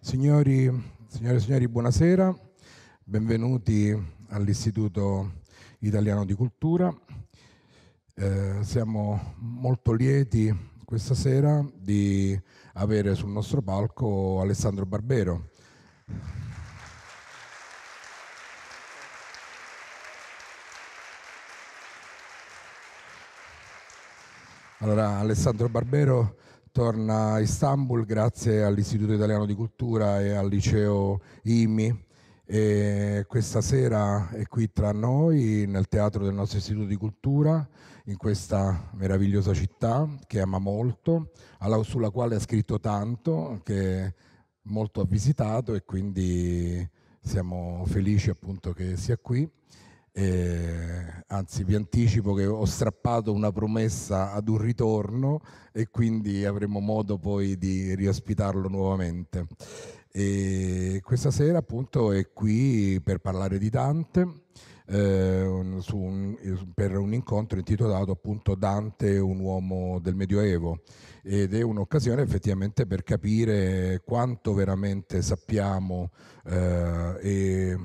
Signori, signore e signori, buonasera, benvenuti all'Istituto Italiano di Cultura. Eh, siamo molto lieti questa sera di avere sul nostro palco Alessandro Barbero. Allora, Alessandro Barbero torna a Istanbul grazie all'Istituto Italiano di Cultura e al liceo IMI. E questa sera è qui tra noi nel teatro del nostro istituto di cultura in questa meravigliosa città che ama molto, sulla quale ha scritto tanto, che molto ha visitato e quindi siamo felici appunto che sia qui eh, anzi vi anticipo che ho strappato una promessa ad un ritorno e quindi avremo modo poi di riospitarlo nuovamente. E questa sera appunto è qui per parlare di Dante, eh, un, per un incontro intitolato appunto Dante, un uomo del Medioevo ed è un'occasione effettivamente per capire quanto veramente sappiamo eh, e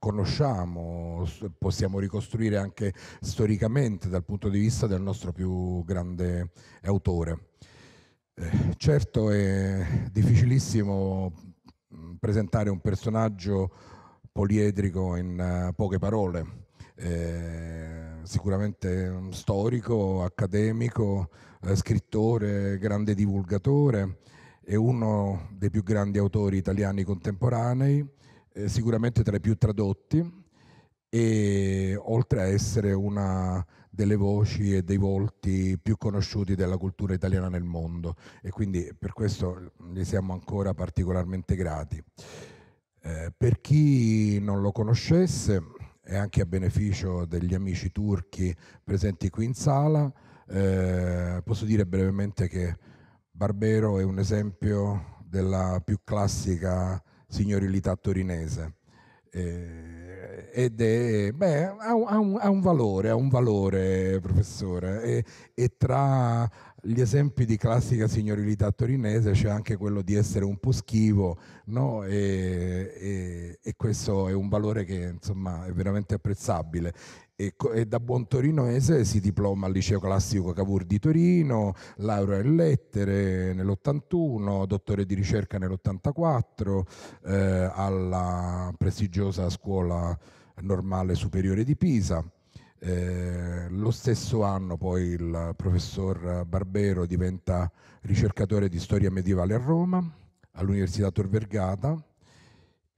conosciamo, possiamo ricostruire anche storicamente dal punto di vista del nostro più grande autore. Eh, certo è difficilissimo mm, presentare un personaggio poliedrico in eh, poche parole, eh, sicuramente um, storico, accademico, eh, scrittore, grande divulgatore, è uno dei più grandi autori italiani contemporanei eh, sicuramente tra i più tradotti e oltre a essere una delle voci e dei volti più conosciuti della cultura italiana nel mondo e quindi per questo gli siamo ancora particolarmente grati. Eh, per chi non lo conoscesse e anche a beneficio degli amici turchi presenti qui in sala, eh, posso dire brevemente che Barbero è un esempio della più classica signorilità torinese. Eh, ed è, beh, ha, ha, un, ha, un, valore, ha un valore, professore. E, e, tra gli esempi di classica signorilità torinese c'è anche quello di essere un po' schivo, no? e, e, e questo è un valore che insomma è veramente apprezzabile e, e, da buon torinese si diploma al liceo classico Cavour di Torino, laurea in lettere nell'81, dottore di ricerca nell'84 eh, alla prestigiosa scuola normale superiore di Pisa. Eh, lo stesso anno poi il professor Barbero diventa ricercatore di storia medievale a Roma, all'Università Tor Vergata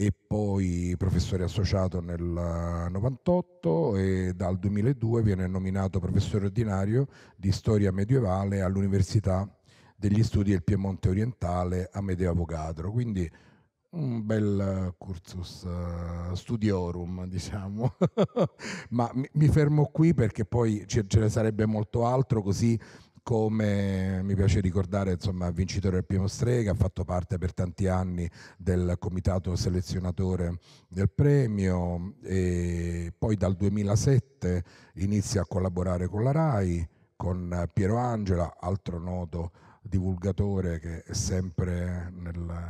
e poi professore associato nel 1998 e dal 2002 viene nominato professore ordinario di storia medievale all'Università degli Studi del Piemonte Orientale a Medeo Avogadro. Quindi un bel eh, cursus eh, studiorum, diciamo. Ma mi fermo qui perché poi ce ne sarebbe molto altro, così come mi piace ricordare, insomma, vincitore del primo Strega, ha fatto parte per tanti anni del comitato selezionatore del premio e poi dal 2007 inizia a collaborare con la RAI, con Piero Angela, altro noto divulgatore che è sempre,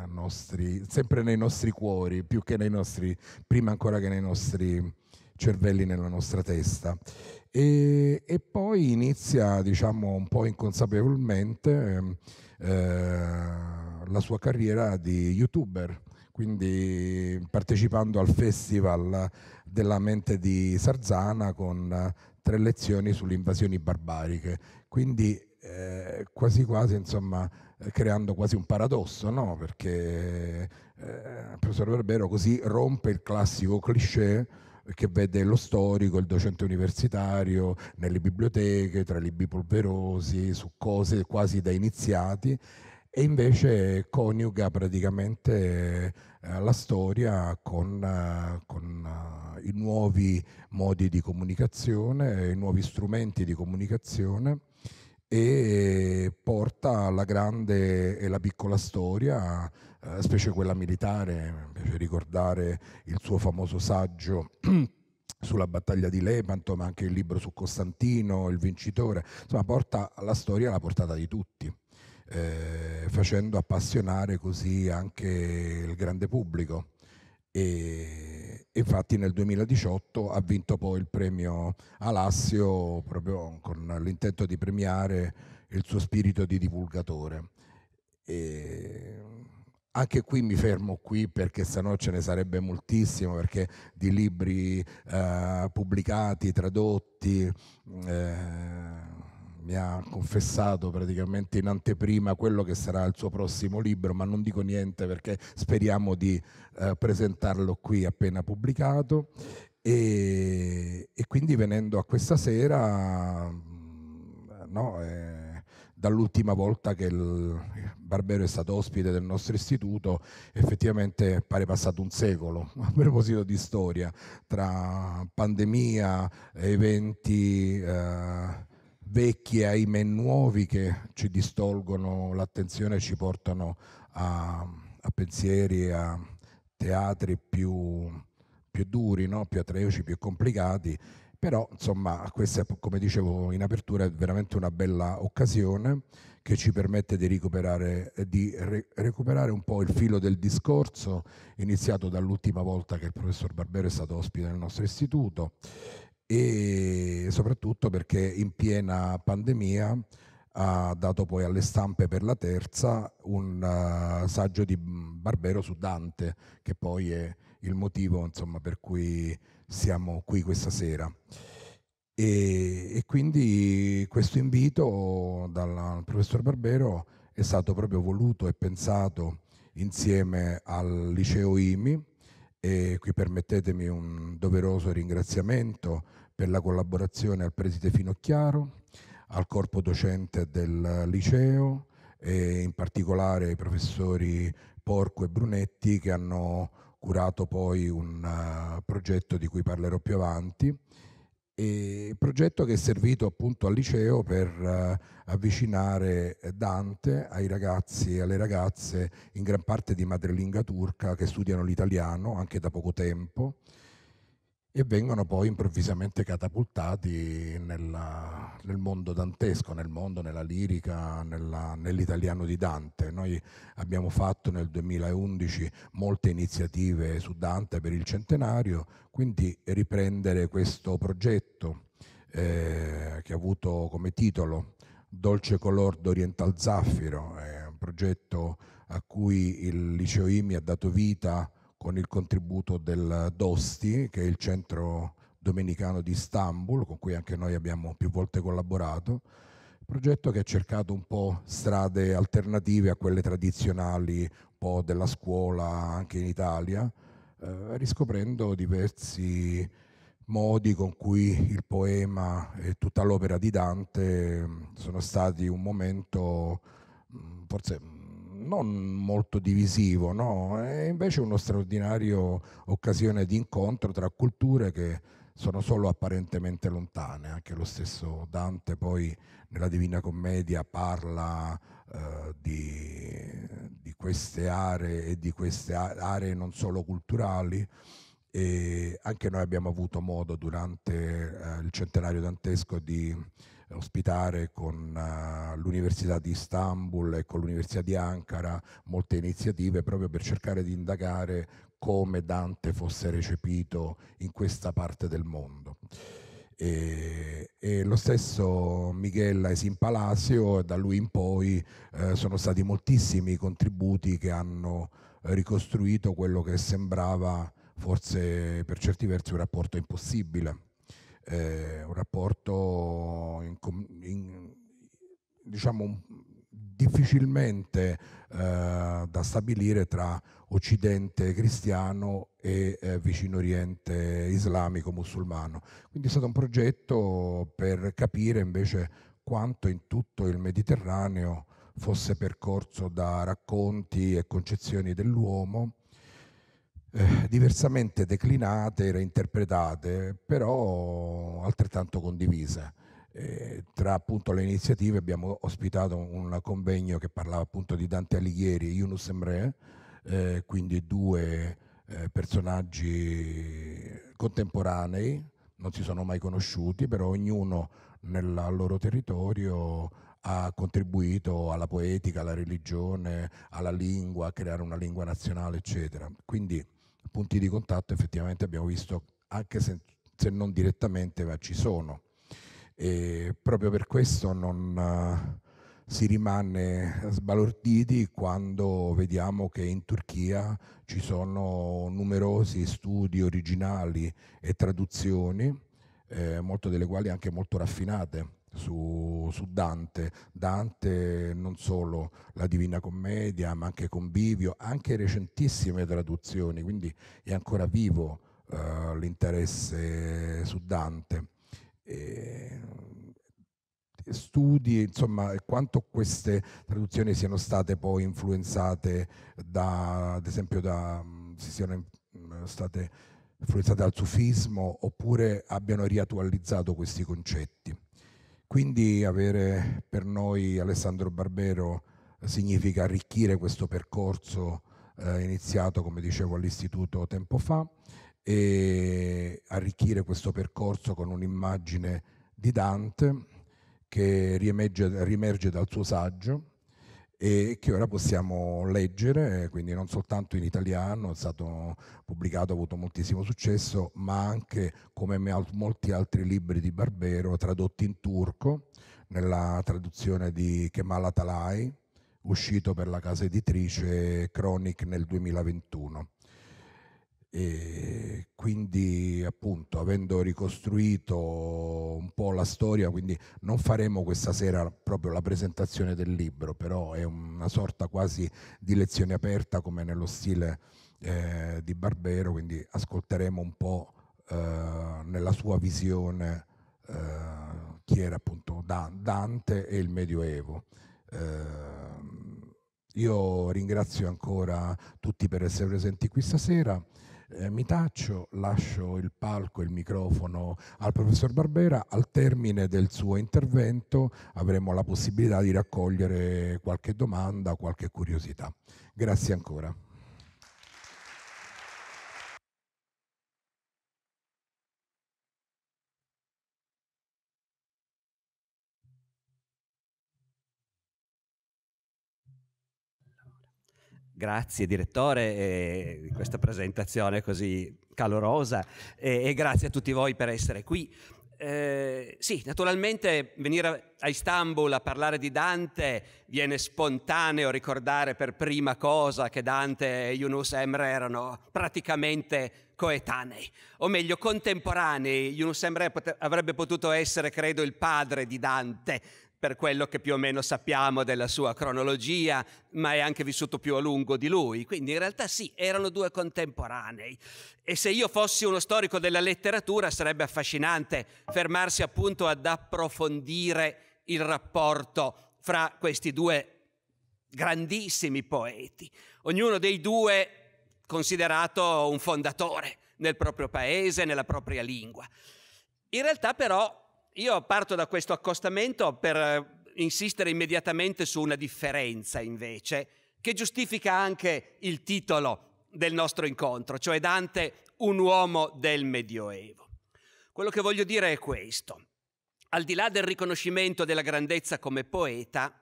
nostri, sempre nei nostri cuori, più che nei nostri, prima ancora che nei nostri cervelli nella nostra testa. E, e, poi inizia, diciamo, un po' inconsapevolmente ehm, eh, la sua carriera di youtuber, quindi partecipando al festival della mente di Sarzana con tre lezioni sulle invasioni barbariche. Quindi eh, quasi quasi, insomma, creando quasi un paradosso, no? Perché eh, il professor Barbero così rompe il classico cliché che vede lo storico, il docente universitario, nelle biblioteche, tra libri polverosi, su cose quasi da iniziati e invece coniuga praticamente eh, la storia con, eh, con eh, i nuovi modi di comunicazione, i nuovi strumenti di comunicazione e eh, porta la grande e la piccola storia, eh, specie quella militare, mi piace ricordare il suo famoso saggio sulla battaglia di Lepanto, ma anche il libro su Costantino, il vincitore, insomma porta la storia alla portata di tutti. Eh, facendo appassionare così anche il grande pubblico e infatti nel 2018 ha vinto poi il premio Alassio proprio con l'intento di premiare il suo spirito di divulgatore. E anche qui mi fermo qui perché sennò ce ne sarebbe moltissimo, perché di libri eh, pubblicati, tradotti, eh, mi ha confessato praticamente in anteprima quello che sarà il suo prossimo libro, ma non dico niente perché speriamo di eh, presentarlo qui appena pubblicato. E, e, quindi venendo a questa sera, mm, no, eh, dall'ultima volta che il Barbero è stato ospite del nostro istituto, effettivamente pare passato un secolo a proposito di storia, tra pandemia, eventi... Eh, vecchi, ahimè nuovi, che ci distolgono l'attenzione e ci portano a, a pensieri, a teatri più, più duri, no? più atreuci, più complicati. Però, insomma, questa, come dicevo in apertura, è veramente una bella occasione che ci permette di, recuperare, di re, recuperare un po' il filo del discorso iniziato dall'ultima volta che il professor Barbero è stato ospite nel nostro istituto e soprattutto perché in piena pandemia ha dato poi alle stampe per la terza un uh, saggio di Barbero su Dante, che poi è il motivo insomma, per cui siamo qui questa sera. E, e quindi questo invito dal professor Barbero è stato proprio voluto e pensato insieme al liceo IMI e qui permettetemi un doveroso ringraziamento per la collaborazione al preside Finocchiaro, al corpo docente del liceo e in particolare ai professori Porco e Brunetti che hanno curato poi un eh, progetto di cui parlerò più avanti, e progetto che è servito appunto al liceo per eh, avvicinare Dante ai ragazzi e alle ragazze in gran parte di madrelinga turca che studiano l'italiano anche da poco tempo e vengono poi improvvisamente catapultati nella, nel mondo dantesco, nel mondo, nella lirica, nella, nell'italiano di Dante. Noi abbiamo fatto nel 2011 molte iniziative su Dante per il centenario, quindi riprendere questo progetto eh, che ha avuto come titolo Dolce Color d'Oriental Zaffiro, è un progetto a cui il liceo IMI ha dato vita con il contributo del DOSTI, che è il centro domenicano di Istanbul, con cui anche noi abbiamo più volte collaborato, progetto che ha cercato un po' strade alternative a quelle tradizionali, un po' della scuola anche in Italia, eh, riscoprendo diversi modi con cui il poema e tutta l'opera di Dante mm, sono stati un momento mm, forse non molto divisivo, no? è invece uno straordinario occasione di incontro tra culture che sono solo apparentemente lontane, anche lo stesso Dante poi nella Divina Commedia parla eh, di, di, queste aree e di queste aree non solo culturali e anche noi abbiamo avuto modo durante eh, il centenario dantesco di eh, ospitare con eh, l'Università di Istanbul e con l'Università di Ankara molte iniziative proprio per cercare di indagare come Dante fosse recepito in questa parte del mondo. E, e, lo stesso Miguel Esin Palacio e da lui in poi eh, sono stati moltissimi i contributi che hanno ricostruito quello che sembrava forse per certi versi un rapporto impossibile eh, un rapporto in, in, diciamo, difficilmente eh, da stabilire tra Occidente cristiano e eh, Vicino Oriente islamico musulmano. Quindi è stato un progetto per capire invece quanto in tutto il Mediterraneo fosse percorso da racconti e concezioni dell'uomo eh, diversamente declinate, reinterpretate, però altrettanto condivise. Eh, tra appunto le iniziative abbiamo ospitato un convegno che parlava appunto di Dante Alighieri e Yunus Emre, eh, quindi due eh, personaggi contemporanei, non si sono mai conosciuti, però ognuno nel loro territorio ha contribuito alla poetica, alla religione, alla lingua, a creare una lingua nazionale, eccetera. Quindi punti di contatto effettivamente abbiamo visto, anche se, se non direttamente, ma ci sono. E proprio per questo non eh, si rimane sbalorditi quando vediamo che in Turchia ci sono numerosi studi originali e traduzioni, eh, molte delle quali anche molto raffinate su, su, Dante. Dante non solo la Divina Commedia, ma anche Convivio, anche recentissime traduzioni, quindi è ancora vivo eh, l'interesse su Dante. E eh, studi, insomma, quanto queste traduzioni siano state poi influenzate da, ad esempio, da, si siano state influenzate dal sufismo oppure abbiano riattualizzato questi concetti. Quindi avere per noi Alessandro Barbero eh, significa arricchire questo percorso eh, iniziato, come dicevo, all'istituto tempo fa e arricchire questo percorso con un'immagine di Dante che riemerge, riemerge dal suo saggio e che ora possiamo leggere, quindi non soltanto in italiano, è stato pubblicato, ha avuto moltissimo successo, ma anche come molti altri libri di Barbero tradotti in turco nella traduzione di Kemal Atalay, uscito per la casa editrice Chronic nel 2021. E quindi appunto avendo ricostruito un po' la storia, quindi non faremo questa sera proprio la presentazione del libro, però è una sorta quasi di lezione aperta come nello stile eh, di Barbero, quindi ascolteremo un po' eh, nella sua visione eh, chi era appunto Dante e il Medioevo. Ehm, io ringrazio ancora tutti per essere presenti qui stasera eh, mi taccio, lascio il palco e il microfono al professor Barbera. Al termine del suo intervento avremo la possibilità di raccogliere qualche domanda, qualche curiosità. Grazie ancora. Grazie direttore di questa presentazione così calorosa e, e, grazie a tutti voi per essere qui. Eh, sì, naturalmente venire a Istanbul a parlare di Dante viene spontaneo ricordare per prima cosa che Dante e Yunus Emre erano praticamente coetanei, o meglio contemporanei. Yunus Emre pot- avrebbe potuto essere, credo, il padre di Dante, per quello che più o meno sappiamo della sua cronologia, ma è anche vissuto più a lungo di lui. Quindi in realtà sì, erano due contemporanei. E se io fossi uno storico della letteratura sarebbe affascinante fermarsi appunto ad approfondire il rapporto fra questi due grandissimi poeti, ognuno dei due considerato un fondatore nel proprio paese, nella propria lingua. In realtà però io parto da questo accostamento per eh, insistere immediatamente su una differenza invece che giustifica anche il titolo del nostro incontro, cioè Dante un uomo del Medioevo. Quello che voglio dire è questo. Al di là del riconoscimento della grandezza come poeta,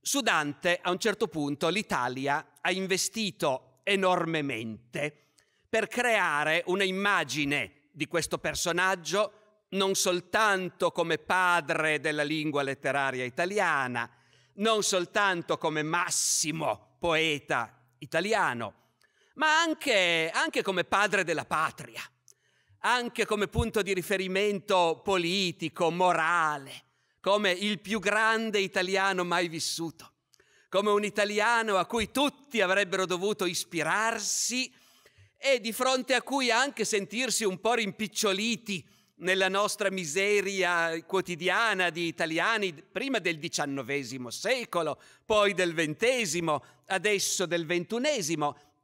su Dante a un certo punto l'Italia ha investito enormemente per creare una immagine di questo personaggio non soltanto come padre della lingua letteraria italiana, non soltanto come massimo poeta italiano, ma anche, anche, come padre della patria, anche come punto di riferimento politico, morale, come il più grande italiano mai vissuto, come un italiano a cui tutti avrebbero dovuto ispirarsi e di fronte a cui anche sentirsi un po' rimpiccioliti nella nostra miseria quotidiana di italiani prima del XIX secolo, poi del XX, adesso del XXI.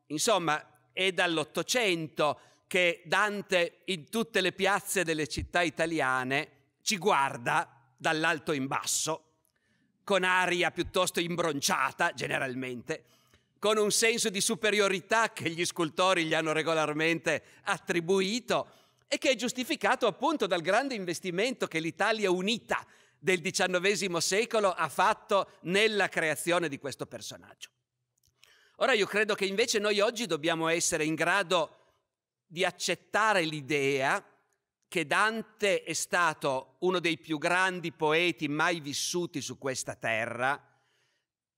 Insomma, è dall'Ottocento che Dante in tutte le piazze delle città italiane ci guarda dall'alto in basso, con aria piuttosto imbronciata generalmente, con un senso di superiorità che gli scultori gli hanno regolarmente attribuito e che è giustificato appunto dal grande investimento che l'Italia unita del XIX secolo ha fatto nella creazione di questo personaggio. Ora io credo che invece noi oggi dobbiamo essere in grado di accettare l'idea che Dante è stato uno dei più grandi poeti mai vissuti su questa terra,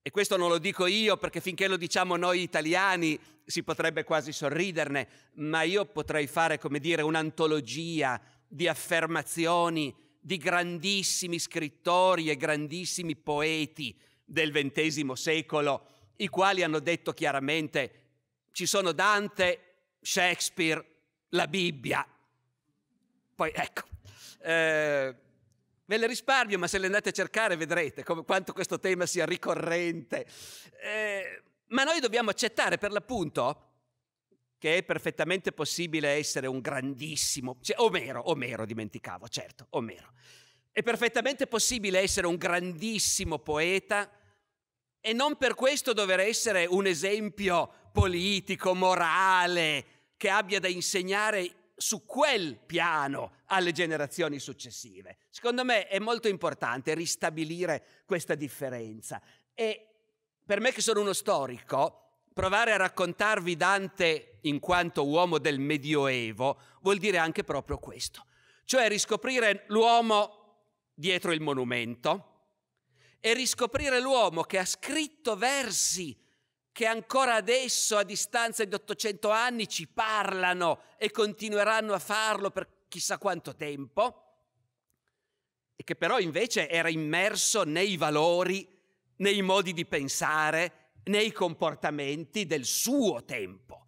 e questo non lo dico io perché finché lo diciamo noi italiani si potrebbe quasi sorriderne, ma io potrei fare, come dire, un'antologia di affermazioni di grandissimi scrittori e grandissimi poeti del XX secolo, i quali hanno detto chiaramente ci sono Dante, Shakespeare, la Bibbia. Poi ecco. Eh, Ve le risparmio, ma se le andate a cercare vedrete come, quanto questo tema sia ricorrente. Eh, ma noi dobbiamo accettare per l'appunto che è perfettamente possibile essere un grandissimo, cioè Omero, Omero dimenticavo, certo, Omero. È perfettamente possibile essere un grandissimo poeta e non per questo dover essere un esempio politico, morale, che abbia da insegnare su quel piano alle generazioni successive. Secondo me è molto importante ristabilire questa differenza e per me che sono uno storico, provare a raccontarvi Dante in quanto uomo del Medioevo vuol dire anche proprio questo, cioè riscoprire l'uomo dietro il monumento e riscoprire l'uomo che ha scritto versi che ancora adesso, a distanza di 800 anni, ci parlano e continueranno a farlo per chissà quanto tempo, e che però invece era immerso nei valori, nei modi di pensare, nei comportamenti del suo tempo.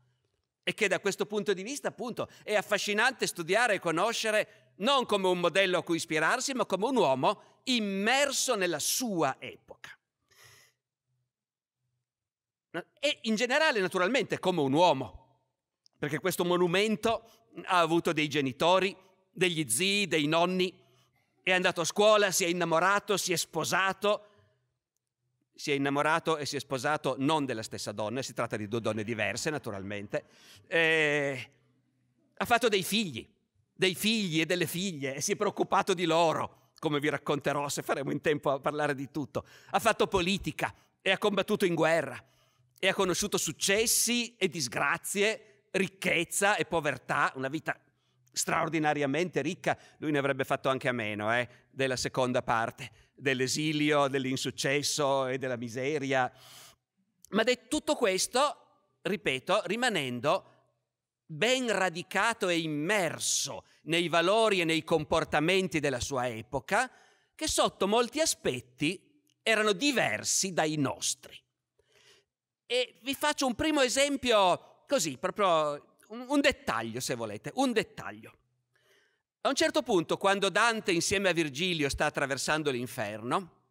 E che da questo punto di vista, appunto, è affascinante studiare e conoscere non come un modello a cui ispirarsi, ma come un uomo immerso nella sua epoca. E in generale, naturalmente, come un uomo, perché questo monumento ha avuto dei genitori, degli zii, dei nonni, è andato a scuola, si è innamorato, si è sposato, si è innamorato e si è sposato non della stessa donna, si tratta di due donne diverse naturalmente, eh, ha fatto dei figli, dei figli e delle figlie e si è preoccupato di loro, come vi racconterò se faremo in tempo a parlare di tutto, ha fatto politica e ha combattuto in guerra, e ha conosciuto successi e disgrazie, ricchezza e povertà, una vita straordinariamente ricca, lui ne avrebbe fatto anche a meno eh, della seconda parte, dell'esilio, dell'insuccesso e della miseria. Ma di tutto questo, ripeto, rimanendo ben radicato e immerso nei valori e nei comportamenti della sua epoca, che sotto molti aspetti erano diversi dai nostri. E vi faccio un primo esempio così, proprio un, un dettaglio se volete, un dettaglio. A un certo punto, quando Dante insieme a Virgilio sta attraversando l'inferno,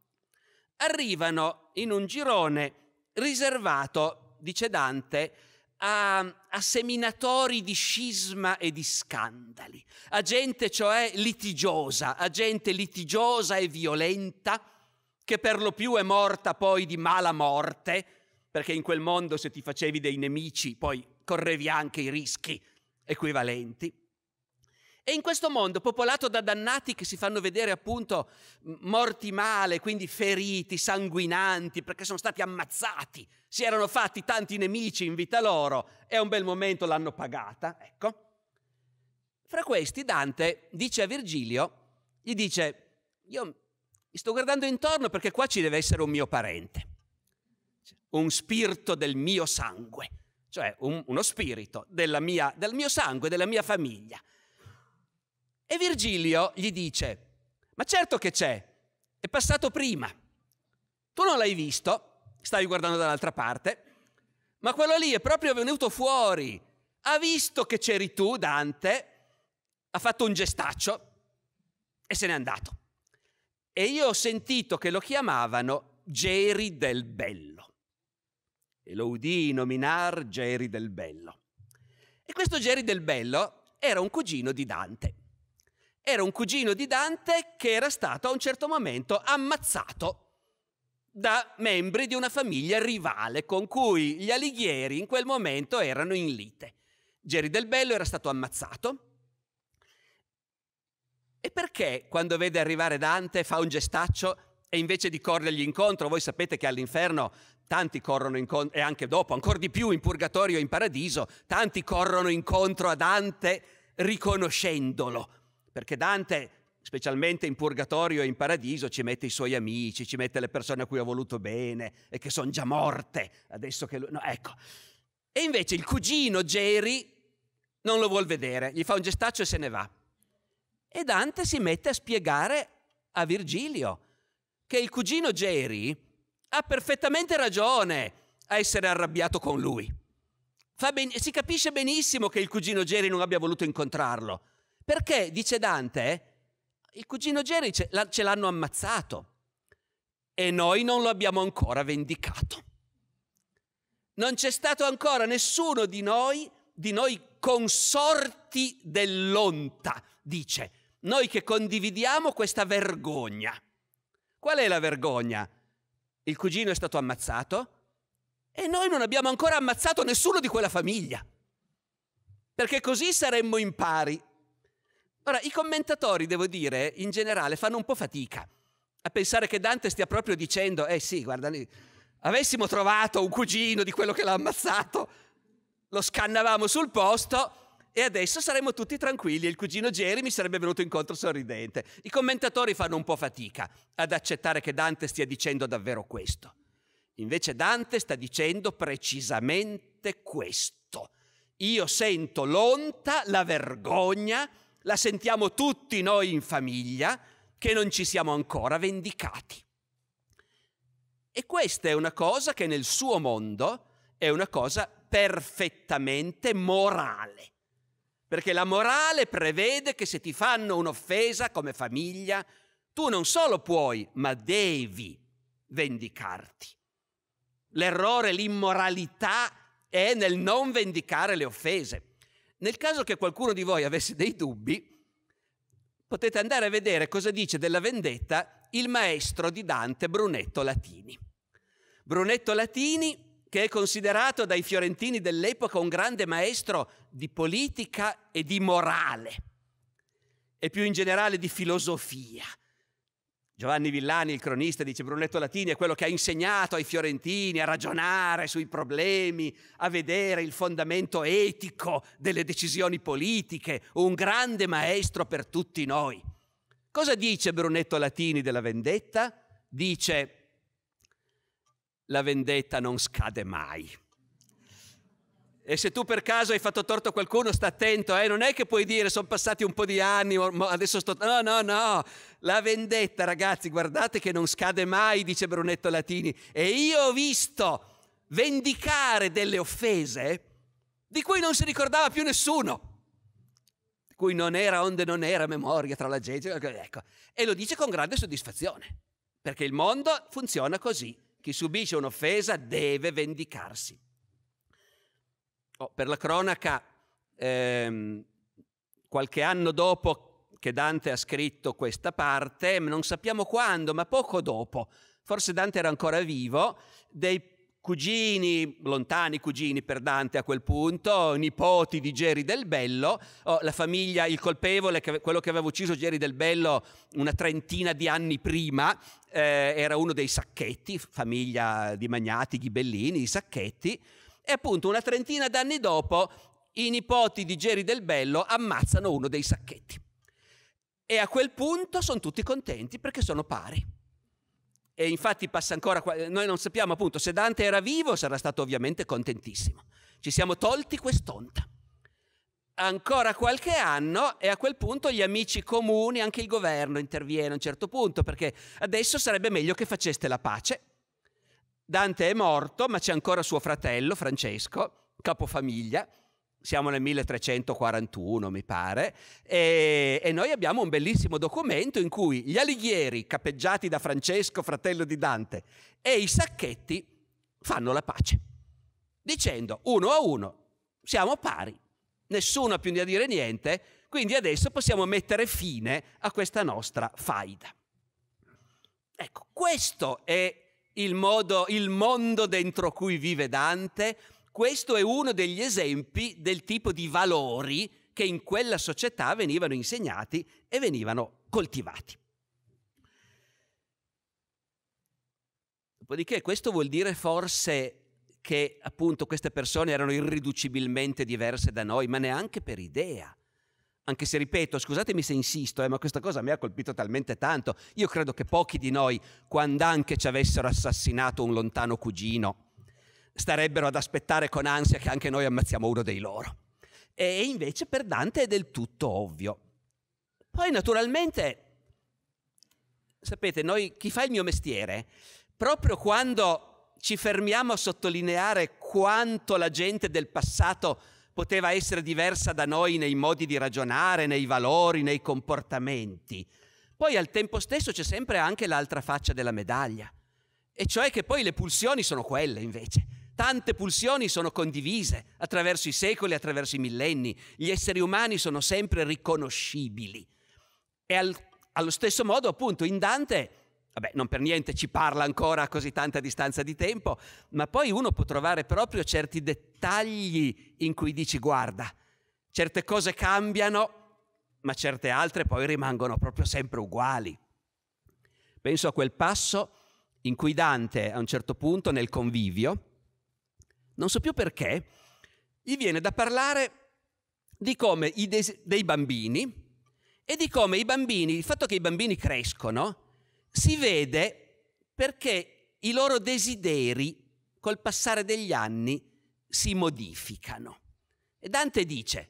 arrivano in un girone riservato, dice Dante, a, a, seminatori di scisma e di scandali, a gente cioè litigiosa, a gente litigiosa e violenta, che per lo più è morta poi di mala morte, perché in quel mondo se ti facevi dei nemici poi correvi anche i rischi equivalenti. E in questo mondo popolato da dannati che si fanno vedere appunto morti male, quindi feriti, sanguinanti, perché sono stati ammazzati, si erano fatti tanti nemici in vita loro e a un bel momento l'hanno pagata, ecco. Fra questi Dante dice a Virgilio, gli dice, io mi sto guardando intorno perché qua ci deve essere un mio parente un spirito del mio sangue, cioè un, uno spirito mia, del mio sangue, della mia famiglia. E Virgilio gli dice, ma certo che c'è, è passato prima, tu non l'hai visto, stavi guardando dall'altra parte, ma quello lì è proprio venuto fuori, ha visto che c'eri tu, Dante, ha fatto un gestaccio e se n'è andato. E io ho sentito che lo chiamavano Geri del Bello e lo udii nominar Geri del Bello. E questo Geri del Bello era un cugino di Dante. Era un cugino di Dante che era stato a un certo momento ammazzato da membri di una famiglia rivale con cui gli Alighieri in quel momento erano in lite. Geri del Bello era stato ammazzato. E perché quando vede arrivare Dante fa un gestaccio e invece di corrergli incontro, voi sapete che all'inferno tanti corrono incontro, e anche dopo, ancora di più in purgatorio e in paradiso, tanti corrono incontro a Dante riconoscendolo, perché Dante, specialmente in purgatorio e in paradiso, ci mette i suoi amici, ci mette le persone a cui ha voluto bene e che sono già morte, adesso che... Lui... No, ecco. E invece il cugino Geri non lo vuol vedere, gli fa un gestaccio e se ne va. E Dante si mette a spiegare a Virgilio che il cugino Geri ha perfettamente ragione a essere arrabbiato con lui. Ben... si capisce benissimo che il cugino Jerry non abbia voluto incontrarlo, perché, dice Dante, il cugino Jerry ce l'hanno ammazzato e noi non lo abbiamo ancora vendicato. Non c'è stato ancora nessuno di noi, di noi consorti dell'onta, dice, noi che condividiamo questa vergogna. Qual è la vergogna? il cugino è stato ammazzato e noi non abbiamo ancora ammazzato nessuno di quella famiglia, perché così saremmo in pari. Ora, i commentatori, devo dire, in generale fanno un po' fatica a pensare che Dante stia proprio dicendo, eh sì, guarda lì, avessimo trovato un cugino di quello che l'ha ammazzato, lo scannavamo sul posto e adesso saremmo tutti tranquilli e il cugino Jerry mi sarebbe venuto incontro sorridente. I commentatori fanno un po' fatica ad accettare che Dante stia dicendo davvero questo. Invece Dante sta dicendo precisamente questo. Io sento l'onta, la vergogna, la sentiamo tutti noi in famiglia, che non ci siamo ancora vendicati. E questa è una cosa che nel suo mondo è una cosa perfettamente morale perché la morale prevede che se ti fanno un'offesa come famiglia, tu non solo puoi, ma devi vendicarti. L'errore, l'immoralità è nel non vendicare le offese. Nel caso che qualcuno di voi avesse dei dubbi, potete andare a vedere cosa dice della vendetta il maestro di Dante Brunetto Latini. Brunetto Latini che è considerato dai fiorentini dell'epoca un grande maestro di politica e di morale, e più in generale di filosofia. Giovanni Villani, il cronista, dice Brunetto Latini è quello che ha insegnato ai fiorentini a ragionare sui problemi, a vedere il fondamento etico delle decisioni politiche, un grande maestro per tutti noi. Cosa dice Brunetto Latini della vendetta? Dice la vendetta non scade mai. E se tu per caso hai fatto torto a qualcuno, sta attento, eh? non è che puoi dire sono passati un po' di anni, adesso sto... No, no, no, la vendetta ragazzi, guardate che non scade mai, dice Brunetto Latini. E io ho visto vendicare delle offese di cui non si ricordava più nessuno, di cui non era onde non era memoria tra la gente, ecco. E lo dice con grande soddisfazione, perché il mondo funziona così. Chi subisce un'offesa deve vendicarsi. Oh, per la cronaca, ehm, qualche anno dopo che Dante ha scritto questa parte, non sappiamo quando, ma poco dopo, forse Dante era ancora vivo, dei cugini, lontani cugini per Dante a quel punto, nipoti di Geri del Bello, oh, la famiglia, il colpevole, quello che aveva ucciso Geri del Bello una trentina di anni prima, eh, era uno dei Sacchetti, famiglia di Magnati, Ghibellini, i Sacchetti, e appunto una trentina d'anni dopo i nipoti di Geri del Bello ammazzano uno dei Sacchetti. E a quel punto sono tutti contenti perché sono pari. E infatti passa ancora, eh, noi non sappiamo appunto, se Dante era vivo sarà stato ovviamente contentissimo. Ci siamo tolti quest'onta. Ancora qualche anno e a quel punto gli amici comuni, anche il governo interviene a un certo punto perché adesso sarebbe meglio che faceste la pace. Dante è morto, ma c'è ancora suo fratello Francesco, capofamiglia, siamo nel 1341 mi pare, e, e, noi abbiamo un bellissimo documento in cui gli alighieri, cappeggiati da Francesco, fratello di Dante, e i sacchetti fanno la pace, dicendo uno a uno siamo pari, nessuno ha più da dire niente, quindi adesso possiamo mettere fine a questa nostra faida. Ecco, questo è il, modo, il mondo dentro cui vive Dante, questo è uno degli esempi del tipo di valori che in quella società venivano insegnati e venivano coltivati. Dopodiché questo vuol dire forse che appunto queste persone erano irriducibilmente diverse da noi, ma neanche per idea. Anche se ripeto, scusatemi se insisto, eh, ma questa cosa mi ha colpito talmente tanto. Io credo che pochi di noi, quando anche ci avessero assassinato un lontano cugino, starebbero ad aspettare con ansia che anche noi ammazziamo uno dei loro. E invece per Dante è del tutto ovvio. Poi naturalmente, sapete, noi, chi fa il mio mestiere, proprio quando ci fermiamo a sottolineare quanto la gente del passato poteva essere diversa da noi nei modi di ragionare, nei valori, nei comportamenti, poi al tempo stesso c'è sempre anche l'altra faccia della medaglia, e cioè che poi le pulsioni sono quelle invece Tante pulsioni sono condivise attraverso i secoli, attraverso i millenni. Gli esseri umani sono sempre riconoscibili. E al, allo stesso modo, appunto, in Dante, vabbè, non per niente ci parla ancora a così tanta distanza di tempo, ma poi uno può trovare proprio certi dettagli in cui dici guarda, certe cose cambiano, ma certe altre poi rimangono proprio sempre uguali. Penso a quel passo in cui Dante a un certo punto nel convivio non so più perché, gli viene da parlare di come i des- dei bambini e di come i bambini, il fatto che i bambini crescono, si vede perché i loro desideri col passare degli anni si modificano. E Dante dice,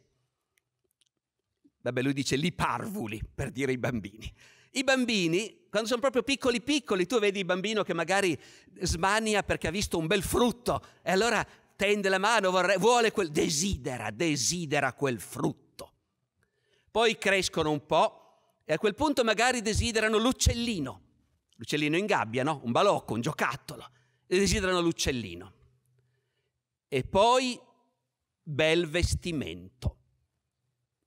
vabbè lui dice li parvuli per dire i bambini, i bambini, quando sono proprio piccoli piccoli, tu vedi il bambino che magari smania perché ha visto un bel frutto e allora tende la mano, vorre- vuole quel, desidera, desidera quel frutto. Poi crescono un po' e a quel punto magari desiderano l'uccellino, l'uccellino in gabbia, no? Un balocco, un giocattolo. E desiderano l'uccellino. E poi bel vestimento.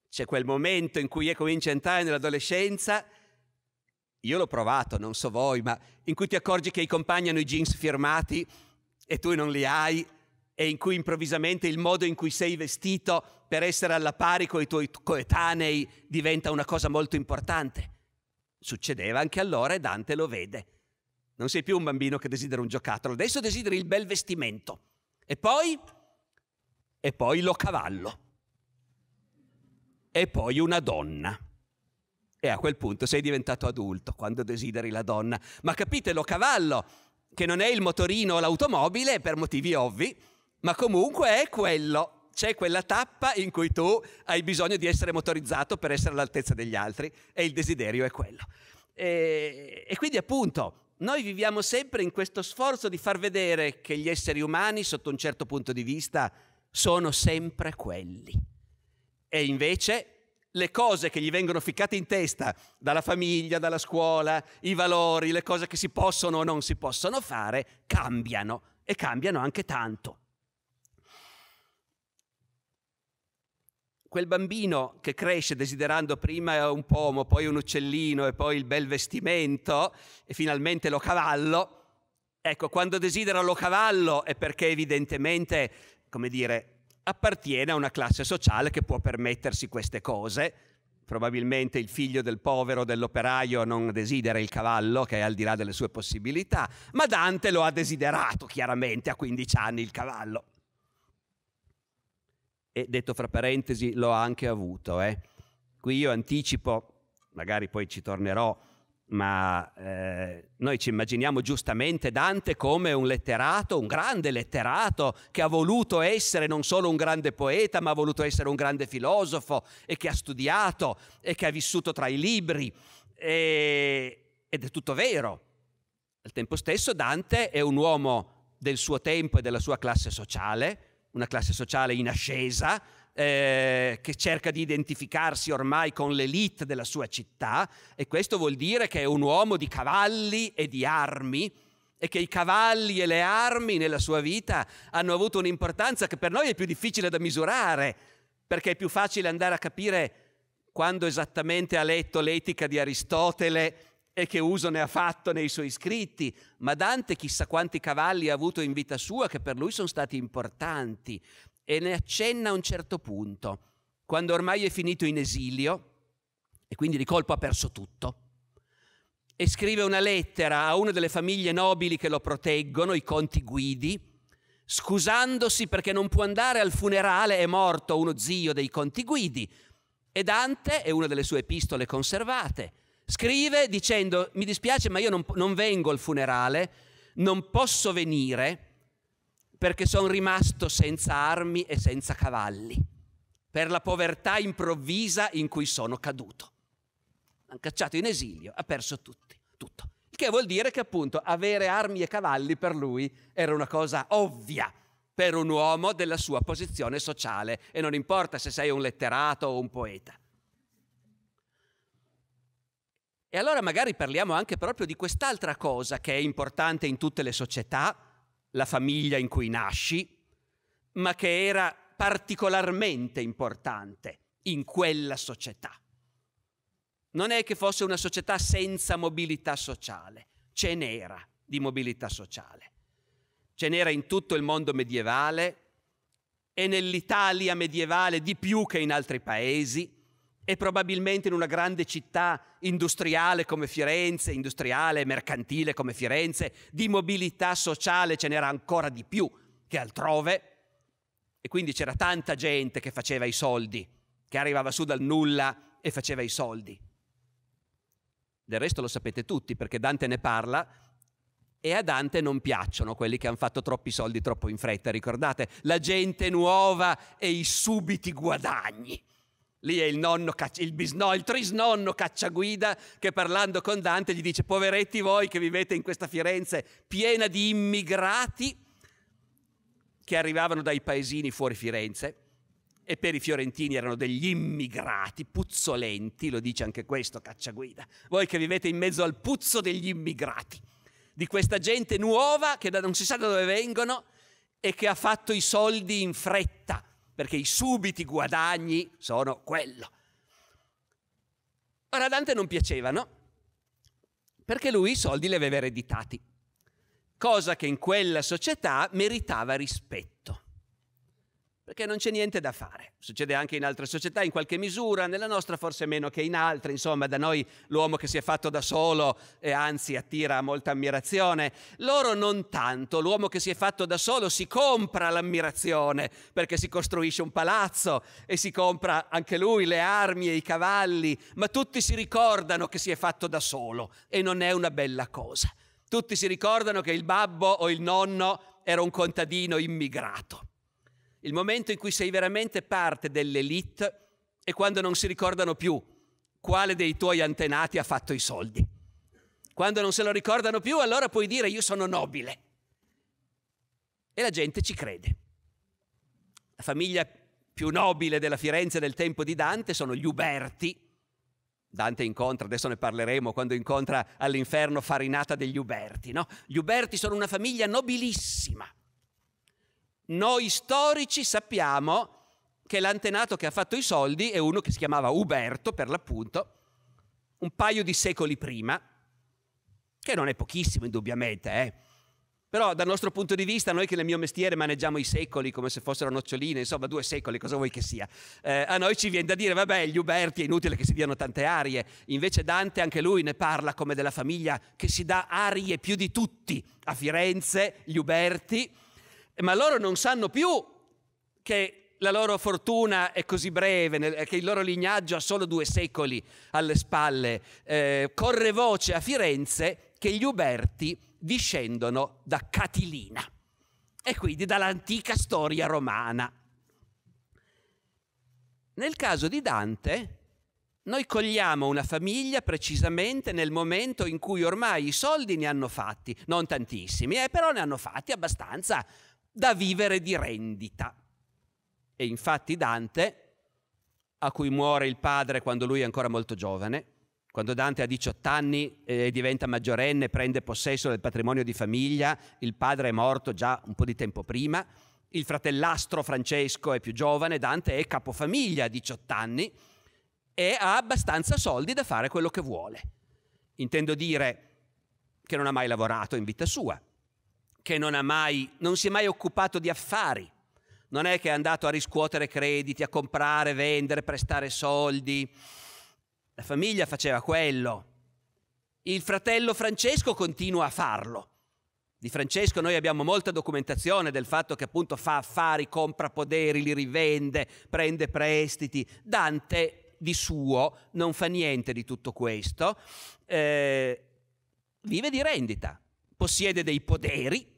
C'è quel momento in cui comincia a entrare nell'adolescenza io l'ho provato, non so voi, ma in cui ti accorgi che i compagni hanno i jeans firmati e tu non li hai e in cui improvvisamente il modo in cui sei vestito per essere alla pari con i tuoi coetanei diventa una cosa molto importante. Succedeva anche allora e Dante lo vede. Non sei più un bambino che desidera un giocattolo, adesso desideri il bel vestimento. E poi? E poi lo cavallo. E poi una donna. E a quel punto sei diventato adulto quando desideri la donna. Ma capite lo cavallo, che non è il motorino o l'automobile per motivi ovvi, ma comunque è quello. C'è quella tappa in cui tu hai bisogno di essere motorizzato per essere all'altezza degli altri e il desiderio è quello. E, e quindi appunto noi viviamo sempre in questo sforzo di far vedere che gli esseri umani, sotto un certo punto di vista, sono sempre quelli. E invece le cose che gli vengono ficcate in testa dalla famiglia, dalla scuola, i valori, le cose che si possono o non si possono fare, cambiano e cambiano anche tanto. Quel bambino che cresce desiderando prima un pomo, poi un uccellino e poi il bel vestimento e finalmente lo cavallo, ecco, quando desidera lo cavallo è perché evidentemente, come dire, appartiene a una classe sociale che può permettersi queste cose. Probabilmente il figlio del povero, dell'operaio, non desidera il cavallo che è al di là delle sue possibilità, ma Dante lo ha desiderato chiaramente a 15 anni il cavallo. E detto fra parentesi, lo ha anche avuto. Eh. Qui io anticipo, magari poi ci tornerò, ma eh, noi ci immaginiamo giustamente Dante come un letterato, un grande letterato che ha voluto essere non solo un grande poeta, ma ha voluto essere un grande filosofo e che ha studiato e che ha vissuto tra i libri. E, ed è tutto vero. Al tempo stesso Dante è un uomo del suo tempo e della sua classe sociale, una classe sociale in ascesa, eh, che cerca di identificarsi ormai con l'elite della sua città e questo vuol dire che è un uomo di cavalli e di armi e che i cavalli e le armi nella sua vita hanno avuto un'importanza che per noi è più difficile da misurare, perché è più facile andare a capire quando esattamente ha letto l'etica di Aristotele e che uso ne ha fatto nei suoi scritti, ma Dante chissà quanti cavalli ha avuto in vita sua che per lui sono stati importanti, e ne accenna a un certo punto, quando ormai è finito in esilio e quindi di colpo ha perso tutto. E scrive una lettera a una delle famiglie nobili che lo proteggono, i conti Guidi, scusandosi perché non può andare al funerale, è morto uno zio dei conti Guidi. E Dante, è una delle sue epistole conservate, scrive dicendo mi dispiace ma io non, non vengo al funerale, non posso venire perché sono rimasto senza armi e senza cavalli, per la povertà improvvisa in cui sono caduto. L'hanno cacciato in esilio, ha perso tutti, tutto. Il che vuol dire che appunto avere armi e cavalli per lui era una cosa ovvia per un uomo della sua posizione sociale e non importa se sei un letterato o un poeta. E allora magari parliamo anche proprio di quest'altra cosa che è importante in tutte le società, la famiglia in cui nasci, ma che era particolarmente importante in quella società. Non è che fosse una società senza mobilità sociale, ce n'era di mobilità sociale. Ce n'era in tutto il mondo medievale e nell'Italia medievale di più che in altri paesi e probabilmente in una grande città industriale come Firenze, industriale, e mercantile come Firenze, di mobilità sociale ce n'era ancora di più che altrove. E quindi c'era tanta gente che faceva i soldi, che arrivava su dal nulla e faceva i soldi. Del resto lo sapete tutti perché Dante ne parla e a Dante non piacciono quelli che hanno fatto troppi soldi troppo in fretta, ricordate? La gente nuova e i subiti guadagni Lì è il nonno, il bisnonno, il trisnonno cacciaguida che parlando con Dante gli dice poveretti voi che vivete in questa Firenze piena di immigrati che arrivavano dai paesini fuori Firenze e per i fiorentini erano degli immigrati puzzolenti, lo dice anche questo cacciaguida, voi che vivete in mezzo al puzzo degli immigrati, di questa gente nuova che non si sa da dove vengono e che ha fatto i soldi in fretta perché i subiti guadagni sono quello. Ora a Dante non piacevano, perché lui i soldi li aveva ereditati, cosa che in quella società meritava rispetto perché non c'è niente da fare. Succede anche in altre società, in qualche misura, nella nostra forse meno che in altre, insomma, da noi l'uomo che si è fatto da solo e eh, anzi attira molta ammirazione, loro non tanto, l'uomo che si è fatto da solo si compra l'ammirazione perché si costruisce un palazzo e si compra anche lui le armi e i cavalli, ma tutti si ricordano che si è fatto da solo e non è una bella cosa. Tutti si ricordano che il babbo o il nonno era un contadino immigrato il momento in cui sei veramente parte dell'elite è quando non si ricordano più quale dei tuoi antenati ha fatto i soldi. Quando non se lo ricordano più, allora puoi dire io sono nobile. E la gente ci crede. La famiglia più nobile della Firenze del tempo di Dante sono gli Uberti. Dante incontra, adesso ne parleremo, quando incontra all'inferno Farinata degli Uberti, no? Gli Uberti sono una famiglia nobilissima. Noi storici sappiamo che l'antenato che ha fatto i soldi è uno che si chiamava Uberto, per l'appunto, un paio di secoli prima, che non è pochissimo indubbiamente, eh? però dal nostro punto di vista, noi che nel mio mestiere maneggiamo i secoli come se fossero noccioline, insomma due secoli, cosa vuoi che sia, eh, a noi ci viene da dire, vabbè, gli Uberti è inutile che si diano tante arie, invece Dante anche lui ne parla come della famiglia che si dà arie più di tutti, a Firenze gli Uberti, ma loro non sanno più che la loro fortuna è così breve, che il loro lignaggio ha solo due secoli alle spalle. Eh, corre voce a Firenze che gli Uberti discendono da Catilina e quindi dall'antica storia romana. Nel caso di Dante, noi cogliamo una famiglia precisamente nel momento in cui ormai i soldi ne hanno fatti, non tantissimi, eh, però ne hanno fatti abbastanza da vivere di rendita. E infatti Dante, a cui muore il padre quando lui è ancora molto giovane, quando Dante ha 18 anni e diventa maggiorenne, prende possesso del patrimonio di famiglia, il padre è morto già un po' di tempo prima, il fratellastro Francesco è più giovane, Dante è capofamiglia a 18 anni e ha abbastanza soldi da fare quello che vuole. Intendo dire che non ha mai lavorato in vita sua, che non, mai, non si è mai occupato di affari, non è che è andato a riscuotere crediti, a comprare, vendere, prestare soldi. La famiglia faceva quello. Il fratello Francesco continua a farlo. Di Francesco noi abbiamo molta documentazione del fatto che appunto fa affari, compra poderi, li rivende, prende prestiti. Dante di suo non fa niente di tutto questo, eh, vive di rendita, possiede dei poderi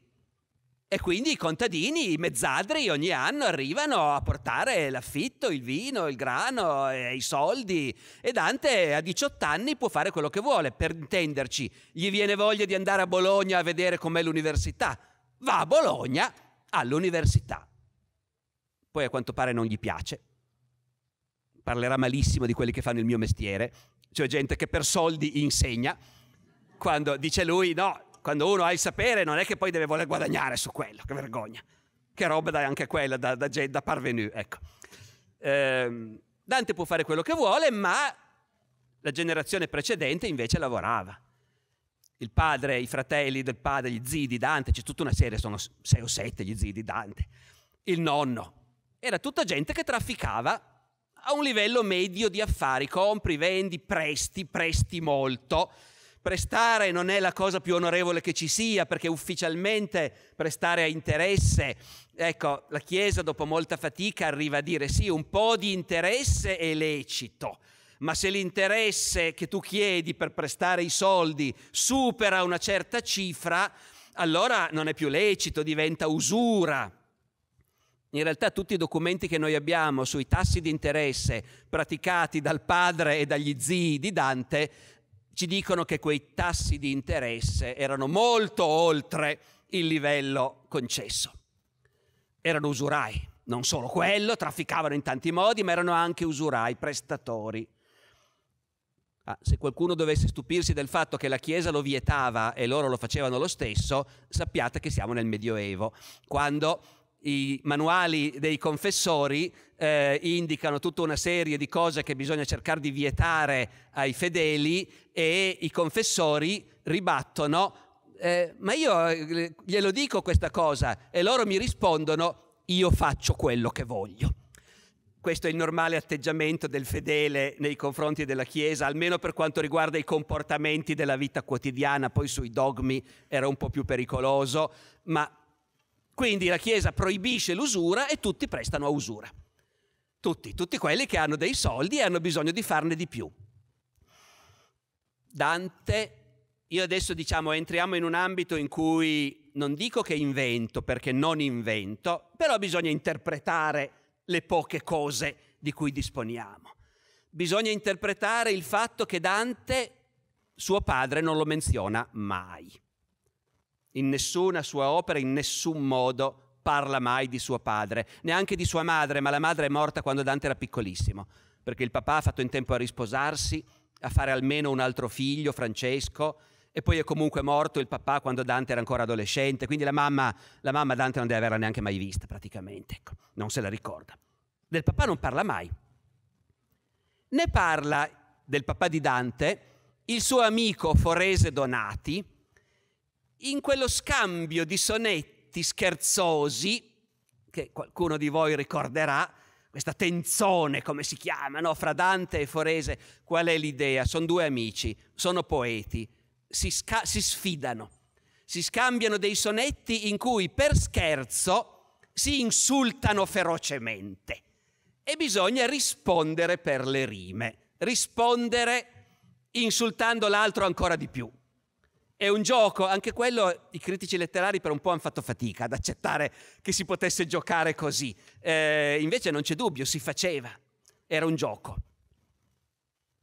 e quindi i contadini, i mezzadri, ogni anno arrivano a portare l'affitto, il vino, il grano, e i soldi. E Dante a 18 anni può fare quello che vuole, per intenderci. Gli viene voglia di andare a Bologna a vedere com'è l'università. Va a Bologna all'università. Poi a quanto pare non gli piace. Parlerà malissimo di quelli che fanno il mio mestiere, cioè gente che per soldi insegna. Quando dice lui, no, quando uno ha il sapere non è che poi deve voler guadagnare su quello, che vergogna. Che roba dai anche quella da, da, da parvenu, ecco. Eh, Dante può fare quello che vuole, ma la generazione precedente invece lavorava. Il padre, i fratelli del padre, gli zii di Dante, c'è tutta una serie, sono sei o sette gli zii di Dante. Il nonno. Era tutta gente che trafficava a un livello medio di affari, compri, vendi, presti, presti molto. Prestare non è la cosa più onorevole che ci sia, perché ufficialmente prestare a interesse. Ecco, la Chiesa dopo molta fatica arriva a dire sì, un po' di interesse è lecito, ma se l'interesse che tu chiedi per prestare i soldi supera una certa cifra, allora non è più lecito, diventa usura. In realtà tutti i documenti che noi abbiamo sui tassi di interesse praticati dal padre e dagli zii di Dante ci dicono che quei tassi di interesse erano molto oltre il livello concesso. Erano usurai, non solo quello, trafficavano in tanti modi, ma erano anche usurai, prestatori. Ah, se qualcuno dovesse stupirsi del fatto che la Chiesa lo vietava e loro lo facevano lo stesso, sappiate che siamo nel Medioevo, quando i manuali dei confessori eh, indicano tutta una serie di cose che bisogna cercare di vietare ai fedeli e i confessori ribattono, eh, ma io eh, glielo dico questa cosa e loro mi rispondono, io faccio quello che voglio. Questo è il normale atteggiamento del fedele nei confronti della Chiesa, almeno per quanto riguarda i comportamenti della vita quotidiana, poi sui dogmi era un po' più pericoloso, ma quindi la Chiesa proibisce l'usura e tutti prestano a usura. Tutti, tutti quelli che hanno dei soldi e hanno bisogno di farne di più. Dante, io adesso diciamo entriamo in un ambito in cui non dico che invento perché non invento, però bisogna interpretare le poche cose di cui disponiamo. Bisogna interpretare il fatto che Dante suo padre non lo menziona mai. In nessuna sua opera, in nessun modo, parla mai di suo padre, neanche di sua madre, ma la madre è morta quando Dante era piccolissimo, perché il papà ha fatto in tempo a risposarsi, a fare almeno un altro figlio, Francesco, e poi è comunque morto il papà quando Dante era ancora adolescente, quindi la mamma, la mamma Dante non deve averla neanche mai vista praticamente, ecco, non se la ricorda. Del papà non parla mai. Ne parla del papà di Dante il suo amico Forese Donati, in quello scambio di sonetti scherzosi, che qualcuno di voi ricorderà, questa tenzone, come si chiama, no? fra Dante e Forese, qual è l'idea? Sono due amici, sono poeti, si, sca- si sfidano, si scambiano dei sonetti in cui per scherzo si insultano ferocemente e bisogna rispondere per le rime, rispondere insultando l'altro ancora di più. È un gioco, anche quello i critici letterari per un po' hanno fatto fatica ad accettare che si potesse giocare così. Eh, invece non c'è dubbio, si faceva, era un gioco.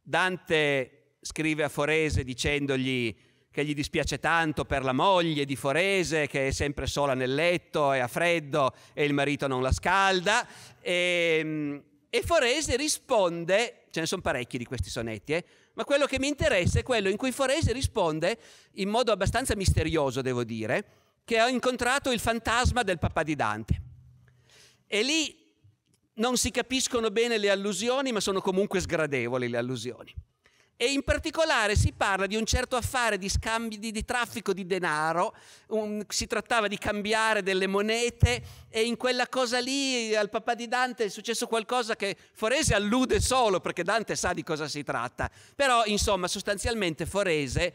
Dante scrive a Forese dicendogli che gli dispiace tanto per la moglie di Forese che è sempre sola nel letto e ha freddo e il marito non la scalda e, ehm, e Forese risponde, ce ne sono parecchi di questi sonetti, eh? ma quello che mi interessa è quello in cui Forese risponde, in modo abbastanza misterioso devo dire, che ho incontrato il fantasma del papà di Dante. E lì non si capiscono bene le allusioni, ma sono comunque sgradevoli le allusioni. E in particolare si parla di un certo affare di scambi di, di traffico di denaro, un, si trattava di cambiare delle monete e in quella cosa lì al papà di Dante è successo qualcosa che Forese allude solo perché Dante sa di cosa si tratta, però insomma sostanzialmente Forese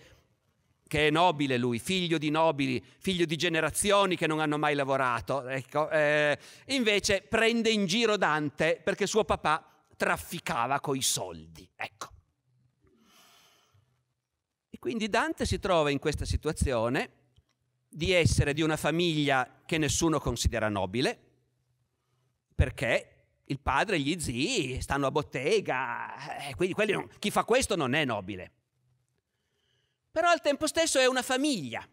che è nobile lui, figlio di nobili, figlio di generazioni che non hanno mai lavorato, ecco, eh, invece prende in giro Dante perché suo papà trafficava coi soldi, ecco quindi Dante si trova in questa situazione di essere di una famiglia che nessuno considera nobile, perché il padre e gli zii stanno a bottega, eh, quindi non, chi fa questo non è nobile. Però al tempo stesso è una famiglia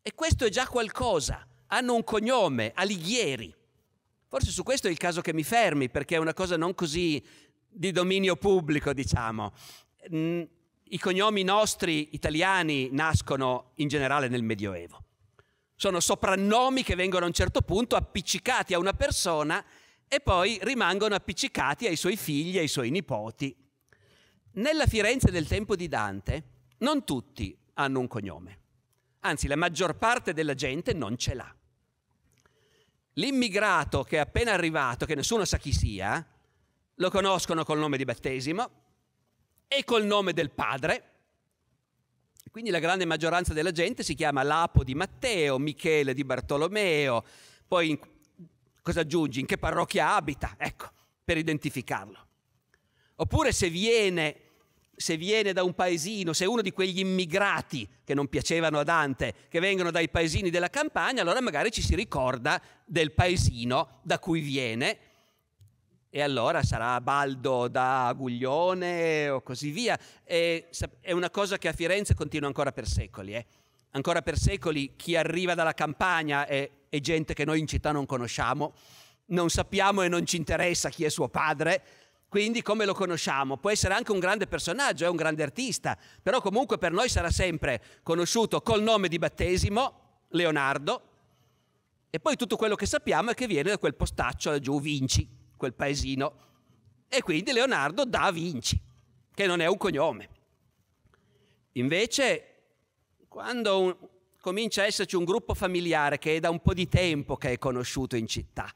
e questo è già qualcosa. Hanno un cognome, Alighieri. Forse su questo è il caso che mi fermi, perché è una cosa non così di dominio pubblico, diciamo. Mm i cognomi nostri italiani nascono in generale nel Medioevo. Sono soprannomi che vengono a un certo punto appiccicati a una persona e poi rimangono appiccicati ai suoi figli, ai suoi nipoti. Nella Firenze del tempo di Dante non tutti hanno un cognome, anzi la maggior parte della gente non ce l'ha. L'immigrato che è appena arrivato, che nessuno sa chi sia, lo conoscono col nome di battesimo, e col nome del padre. Quindi la grande maggioranza della gente si chiama Lapo di Matteo, Michele di Bartolomeo, poi in, cosa aggiungi? In che parrocchia abita? Ecco, per identificarlo. Oppure se viene, se viene da un paesino, se è uno di quegli immigrati che non piacevano a Dante, che vengono dai paesini della campagna, allora magari ci si ricorda del paesino da cui viene e allora sarà Baldo da Guglione o così via. E, è una cosa che a Firenze continua ancora per secoli. Eh. Ancora per secoli chi arriva dalla campagna è, è gente che noi in città non conosciamo, non sappiamo e non ci interessa chi è suo padre, quindi come lo conosciamo? Può essere anche un grande personaggio, è un grande artista, però comunque per noi sarà sempre conosciuto col nome di battesimo, Leonardo, e poi tutto quello che sappiamo è che viene da quel postaccio laggiù Vinci quel paesino. E quindi Leonardo da Vinci, che non è un cognome. Invece, quando un, comincia a esserci un gruppo familiare che è da un po' di tempo che è conosciuto in città,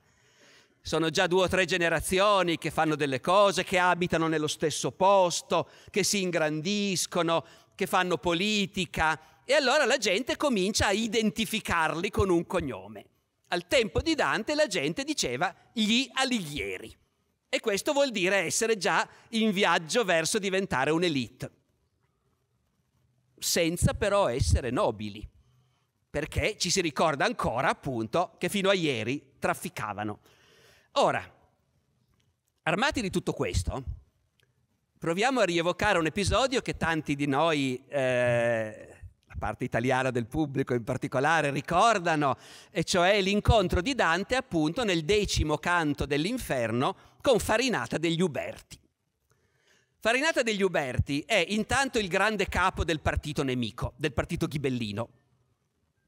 sono già due o tre generazioni che fanno delle cose, che abitano nello stesso posto, che si ingrandiscono, che fanno politica, e allora la gente comincia a identificarli con un cognome. Al tempo di Dante la gente diceva gli alighieri e questo vuol dire essere già in viaggio verso diventare un'elite, senza però essere nobili, perché ci si ricorda ancora appunto che fino a ieri trafficavano. Ora, armati di tutto questo, proviamo a rievocare un episodio che tanti di noi... Eh, la parte italiana del pubblico in particolare, ricordano, e cioè l'incontro di Dante appunto nel decimo canto dell'inferno con Farinata degli Uberti. Farinata degli Uberti è intanto il grande capo del partito nemico, del partito ghibellino.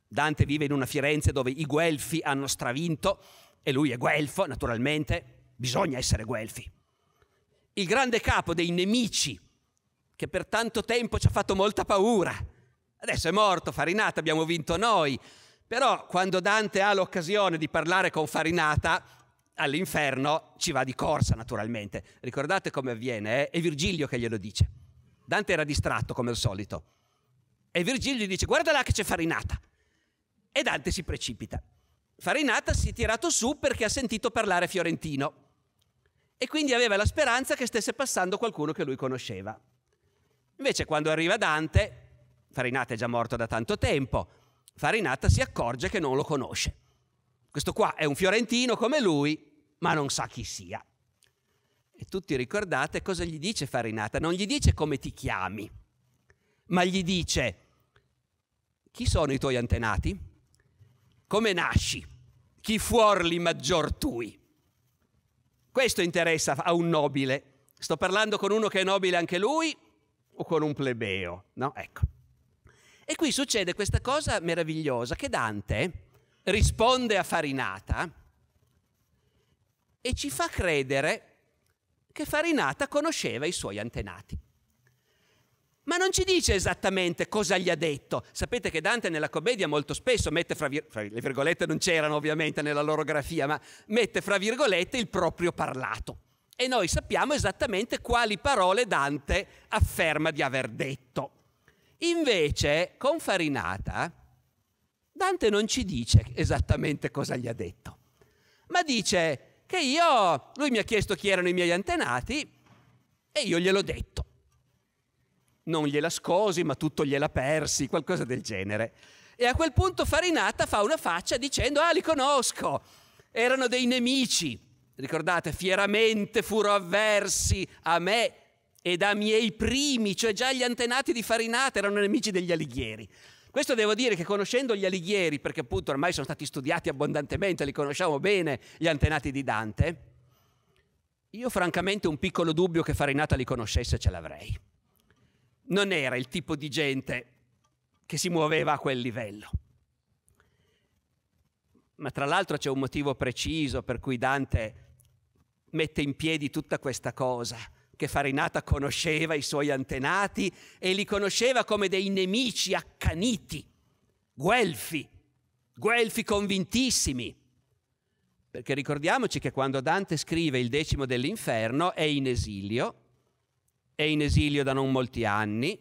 Dante vive in una Firenze dove i guelfi hanno stravinto e lui è guelfo, naturalmente, bisogna essere guelfi. Il grande capo dei nemici, che per tanto tempo ci ha fatto molta paura, Adesso è morto Farinata, abbiamo vinto noi. Però quando Dante ha l'occasione di parlare con Farinata, all'inferno ci va di corsa naturalmente. Ricordate come avviene? Eh? È Virgilio che glielo dice. Dante era distratto come al solito. E Virgilio gli dice guarda là che c'è Farinata. E Dante si precipita. Farinata si è tirato su perché ha sentito parlare fiorentino e quindi aveva la speranza che stesse passando qualcuno che lui conosceva. Invece quando arriva Dante Farinata è già morto da tanto tempo, Farinata si accorge che non lo conosce. Questo qua è un fiorentino come lui, ma non sa chi sia. E tutti ricordate cosa gli dice Farinata? Non gli dice come ti chiami, ma gli dice chi sono i tuoi antenati? Come nasci? Chi fuorli maggior tui? Questo interessa a un nobile. Sto parlando con uno che è nobile anche lui o con un plebeo? No? Ecco. E qui succede questa cosa meravigliosa che Dante risponde a Farinata e ci fa credere che Farinata conosceva i suoi antenati. Ma non ci dice esattamente cosa gli ha detto. Sapete che Dante nella commedia molto spesso mette fra, vir- fra le virgolette non c'erano ovviamente nella loro grafia, ma mette fra virgolette il proprio parlato. E noi sappiamo esattamente quali parole Dante afferma di aver detto. Invece, con Farinata, Dante non ci dice esattamente cosa gli ha detto, ma dice che io, lui mi ha chiesto chi erano i miei antenati e io gliel'ho detto. Non gliela scosi, ma tutto gliela persi, qualcosa del genere. E a quel punto Farinata fa una faccia dicendo, ah, li conosco, erano dei nemici. Ricordate, fieramente furono avversi a me e da miei primi, cioè già gli antenati di Farinata erano nemici degli Alighieri. Questo devo dire che conoscendo gli Alighieri, perché appunto ormai sono stati studiati abbondantemente, li conosciamo bene, gli antenati di Dante, io francamente un piccolo dubbio che Farinata li conoscesse ce l'avrei. Non era il tipo di gente che si muoveva a quel livello. Ma tra l'altro c'è un motivo preciso per cui Dante mette in piedi tutta questa cosa che Farinata conosceva i suoi antenati e li conosceva come dei nemici accaniti, guelfi, guelfi convintissimi. Perché ricordiamoci che quando Dante scrive il decimo dell'inferno è in esilio, è in esilio da non molti anni,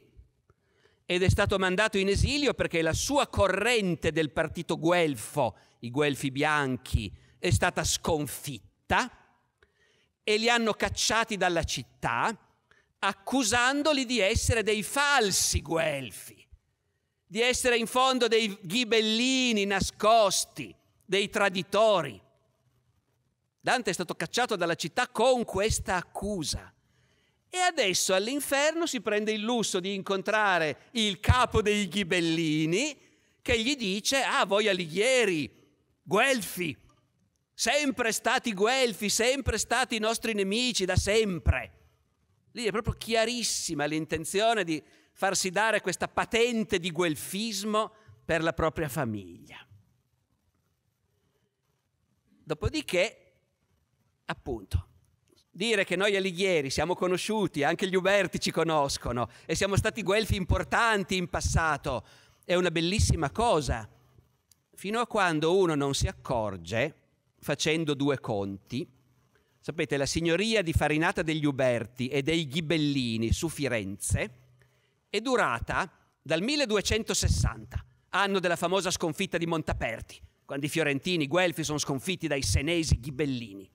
ed è stato mandato in esilio perché la sua corrente del partito guelfo, i guelfi bianchi, è stata sconfitta e li hanno cacciati dalla città accusandoli di essere dei falsi guelfi, di essere in fondo dei ghibellini nascosti, dei traditori. Dante è stato cacciato dalla città con questa accusa. E adesso all'inferno si prende il lusso di incontrare il capo dei ghibellini che gli dice, ah voi alighieri, guelfi, sempre stati guelfi, sempre stati i nostri nemici, da sempre. Lì è proprio chiarissima l'intenzione di farsi dare questa patente di guelfismo per la propria famiglia. Dopodiché, appunto, dire che noi alighieri siamo conosciuti, anche gli Uberti ci conoscono e siamo stati guelfi importanti in passato è una bellissima cosa, fino a quando uno non si accorge facendo due conti. Sapete, la signoria di Farinata degli Uberti e dei Ghibellini su Firenze è durata dal 1260, anno della famosa sconfitta di Montaperti, quando i fiorentini i guelfi sono sconfitti dai senesi ghibellini.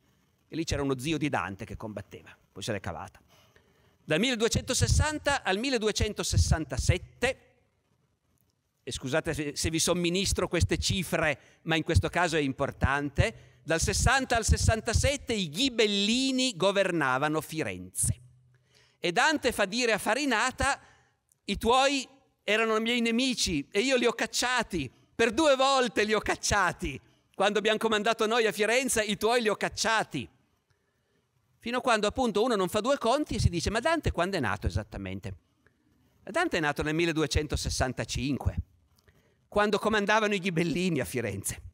E lì c'era uno zio di Dante che combatteva, poi se l'è cavata. Dal 1260 al 1267 e scusate se vi somministro queste cifre, ma in questo caso è importante, dal 60 al 67 i ghibellini governavano Firenze. E Dante fa dire a Farinata, i tuoi erano i miei nemici e io li ho cacciati, per due volte li ho cacciati. Quando abbiamo comandato noi a Firenze, i tuoi li ho cacciati. Fino a quando appunto uno non fa due conti e si dice, ma Dante quando è nato esattamente? Dante è nato nel 1265, quando comandavano i ghibellini a Firenze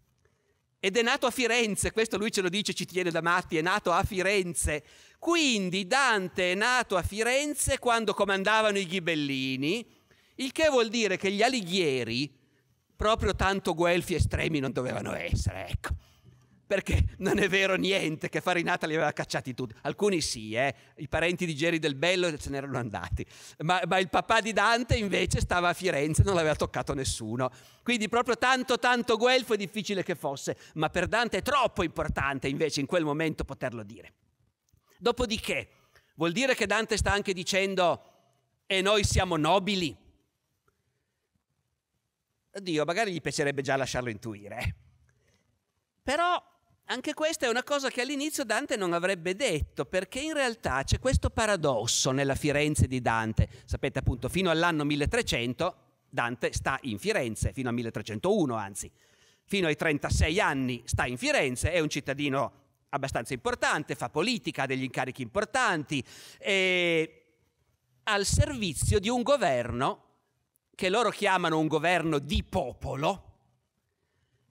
ed è nato a Firenze, questo lui ce lo dice, ci tiene da matti, è nato a Firenze. Quindi Dante è nato a Firenze quando comandavano i ghibellini, il che vuol dire che gli alighieri proprio tanto guelfi estremi non dovevano essere, ecco perché non è vero niente che Farinata li aveva cacciati tutti. Alcuni sì, eh? i parenti di Geri del Bello se n'erano andati, ma, ma, il papà di Dante invece stava a Firenze, e non l'aveva toccato nessuno. Quindi proprio tanto, tanto guelfo è difficile che fosse, ma per Dante è troppo importante invece in quel momento poterlo dire. Dopodiché, vuol dire che Dante sta anche dicendo, e noi siamo nobili? Oddio, magari gli piacerebbe già lasciarlo intuire. Eh. Però anche questa è una cosa che all'inizio Dante non avrebbe detto, perché in realtà c'è questo paradosso nella Firenze di Dante. Sapete appunto, fino all'anno 1300 Dante sta in Firenze, fino al 1301 anzi, fino ai 36 anni sta in Firenze, è un cittadino abbastanza importante, fa politica, ha degli incarichi importanti, è al servizio di un governo che loro chiamano un governo di popolo,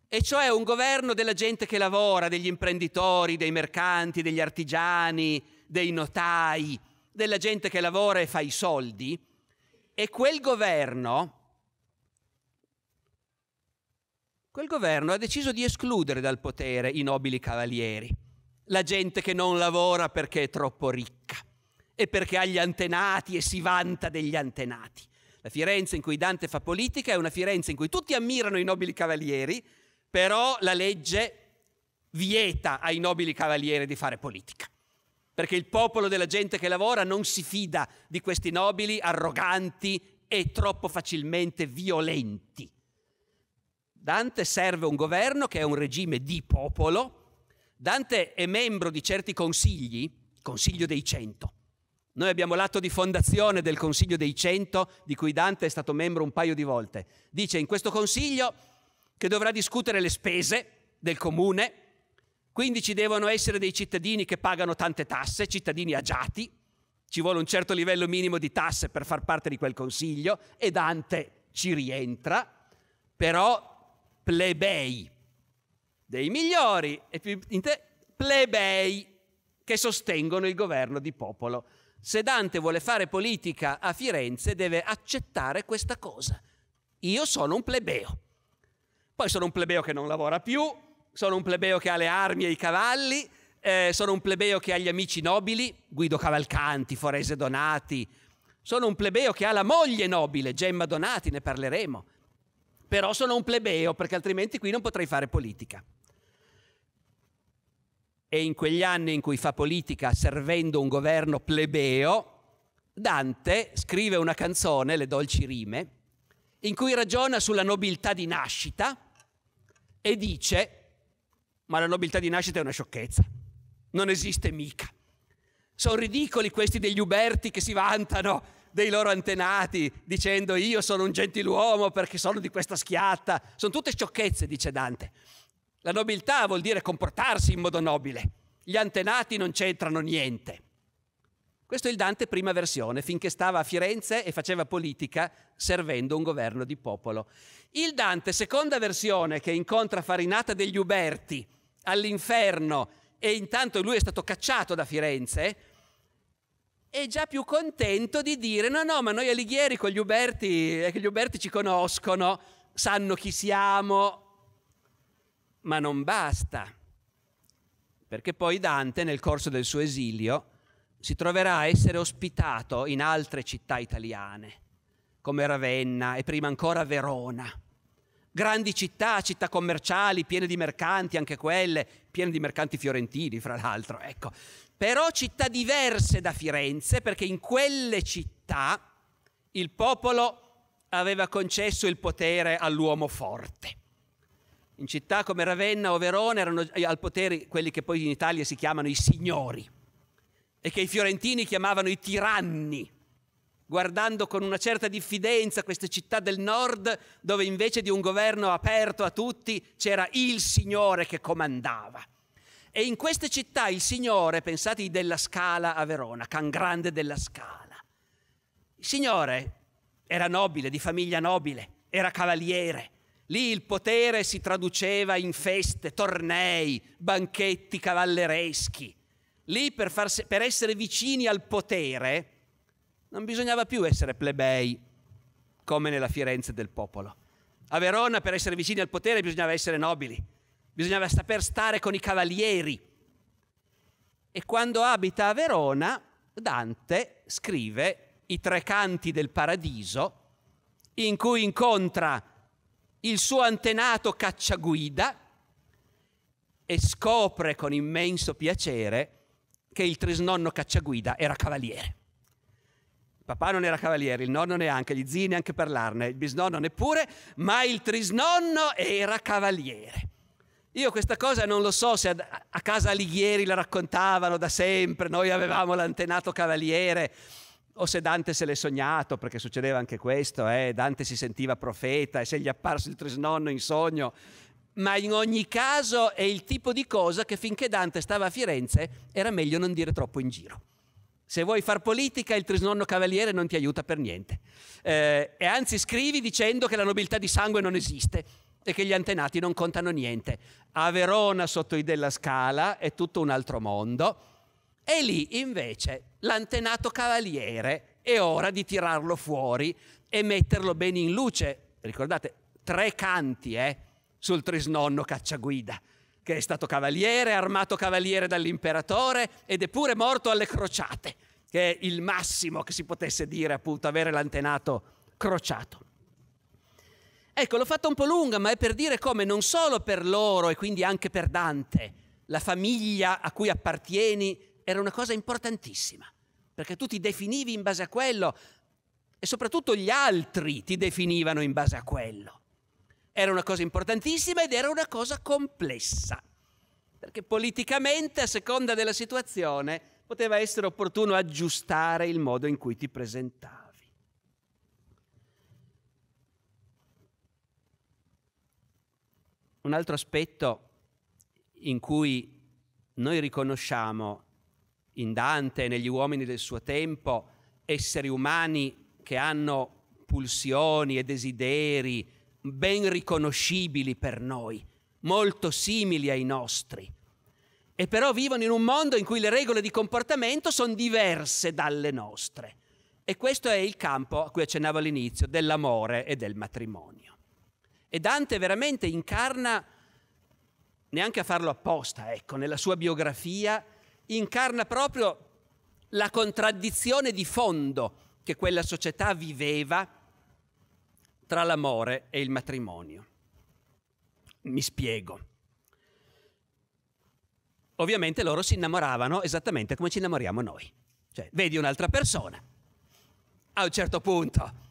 e cioè un governo della gente che lavora, degli imprenditori, dei mercanti, degli artigiani, dei notai, della gente che lavora e fa i soldi. E quel governo, quel governo ha deciso di escludere dal potere i nobili cavalieri, la gente che non lavora perché è troppo ricca e perché ha gli antenati e si vanta degli antenati. La Firenze in cui Dante fa politica è una Firenze in cui tutti ammirano i nobili cavalieri, però la legge vieta ai nobili cavalieri di fare politica, perché il popolo della gente che lavora non si fida di questi nobili arroganti e troppo facilmente violenti. Dante serve un governo che è un regime di popolo, Dante è membro di certi consigli, Consiglio dei Cento. Noi abbiamo l'atto di fondazione del Consiglio dei Cento, di cui Dante è stato membro un paio di volte. Dice in questo consiglio che dovrà discutere le spese del comune, quindi ci devono essere dei cittadini che pagano tante tasse, cittadini agiati, ci vuole un certo livello minimo di tasse per far parte di quel consiglio e Dante ci rientra, però plebei dei migliori e più plebei che sostengono il governo di popolo. Se Dante vuole fare politica a Firenze deve accettare questa cosa. Io sono un plebeo poi sono un plebeo che non lavora più, sono un plebeo che ha le armi e i cavalli, eh, sono un plebeo che ha gli amici nobili, Guido Cavalcanti, Forese Donati, sono un plebeo che ha la moglie nobile, Gemma Donati, ne parleremo. Però sono un plebeo perché altrimenti qui non potrei fare politica. E in quegli anni in cui fa politica servendo un governo plebeo, Dante scrive una canzone, Le dolci rime, in cui ragiona sulla nobiltà di nascita e dice, ma la nobiltà di nascita è una sciocchezza, non esiste mica. Sono ridicoli questi degli Uberti che si vantano dei loro antenati dicendo io sono un gentiluomo perché sono di questa schiatta. Sono tutte sciocchezze, dice Dante. La nobiltà vuol dire comportarsi in modo nobile. Gli antenati non c'entrano niente. Questo è il Dante prima versione, finché stava a Firenze e faceva politica servendo un governo di popolo. Il Dante seconda versione che incontra Farinata degli Uberti all'inferno e intanto lui è stato cacciato da Firenze, è già più contento di dire no no ma noi alighieri con gli Uberti, eh, gli Uberti ci conoscono, sanno chi siamo, ma non basta, perché poi Dante nel corso del suo esilio si troverà a essere ospitato in altre città italiane, come Ravenna e prima ancora Verona. Grandi città, città commerciali, piene di mercanti, anche quelle, piene di mercanti fiorentini, fra l'altro, ecco. Però città diverse da Firenze, perché in quelle città il popolo aveva concesso il potere all'uomo forte. In città come Ravenna o Verona erano al potere quelli che poi in Italia si chiamano i signori, e che i fiorentini chiamavano i tiranni, guardando con una certa diffidenza queste città del nord dove invece di un governo aperto a tutti c'era il Signore che comandava. E in queste città il Signore, pensate della Scala a Verona, Can Grande della Scala, il Signore era nobile, di famiglia nobile, era cavaliere. Lì il potere si traduceva in feste, tornei, banchetti cavallereschi Lì per, farsi, per essere vicini al potere non bisognava più essere plebei come nella Firenze del popolo. A Verona per essere vicini al potere bisognava essere nobili, bisognava saper stare con i cavalieri. E quando abita a Verona, Dante scrive I tre canti del paradiso, in cui incontra il suo antenato cacciaguida e scopre con immenso piacere che il trisnonno cacciaguida era cavaliere. Il papà non era cavaliere, il nonno neanche, gli zii neanche parlarne, il bisnonno neppure, ma il trisnonno era cavaliere. Io questa cosa non lo so se a casa Alighieri la raccontavano da sempre, noi avevamo l'antenato cavaliere, o se Dante se l'è sognato, perché succedeva anche questo, eh? Dante si sentiva profeta e se gli è apparso il trisnonno in sogno ma in ogni caso è il tipo di cosa che finché Dante stava a Firenze era meglio non dire troppo in giro. Se vuoi far politica, il trisnonno cavaliere non ti aiuta per niente. Eh, e anzi scrivi dicendo che la nobiltà di sangue non esiste e che gli antenati non contano niente. A Verona, sotto i della Scala, è tutto un altro mondo. E lì, invece, l'antenato cavaliere è ora di tirarlo fuori e metterlo bene in luce. Ricordate, tre canti, eh? sul trisnonno cacciaguida, che è stato cavaliere, armato cavaliere dall'imperatore ed è pure morto alle crociate, che è il massimo che si potesse dire appunto avere l'antenato crociato. Ecco, l'ho fatta un po' lunga, ma è per dire come non solo per loro e quindi anche per Dante, la famiglia a cui appartieni era una cosa importantissima, perché tu ti definivi in base a quello e soprattutto gli altri ti definivano in base a quello. Era una cosa importantissima ed era una cosa complessa, perché politicamente, a seconda della situazione, poteva essere opportuno aggiustare il modo in cui ti presentavi. Un altro aspetto in cui noi riconosciamo in Dante e negli uomini del suo tempo esseri umani che hanno pulsioni e desideri ben riconoscibili per noi, molto simili ai nostri, e però vivono in un mondo in cui le regole di comportamento sono diverse dalle nostre. E questo è il campo a cui accennavo all'inizio, dell'amore e del matrimonio. E Dante veramente incarna, neanche a farlo apposta, ecco, nella sua biografia, incarna proprio la contraddizione di fondo che quella società viveva tra l'amore e il matrimonio. Mi spiego. Ovviamente loro si innamoravano esattamente come ci innamoriamo noi. Cioè, vedi un'altra persona, a un certo punto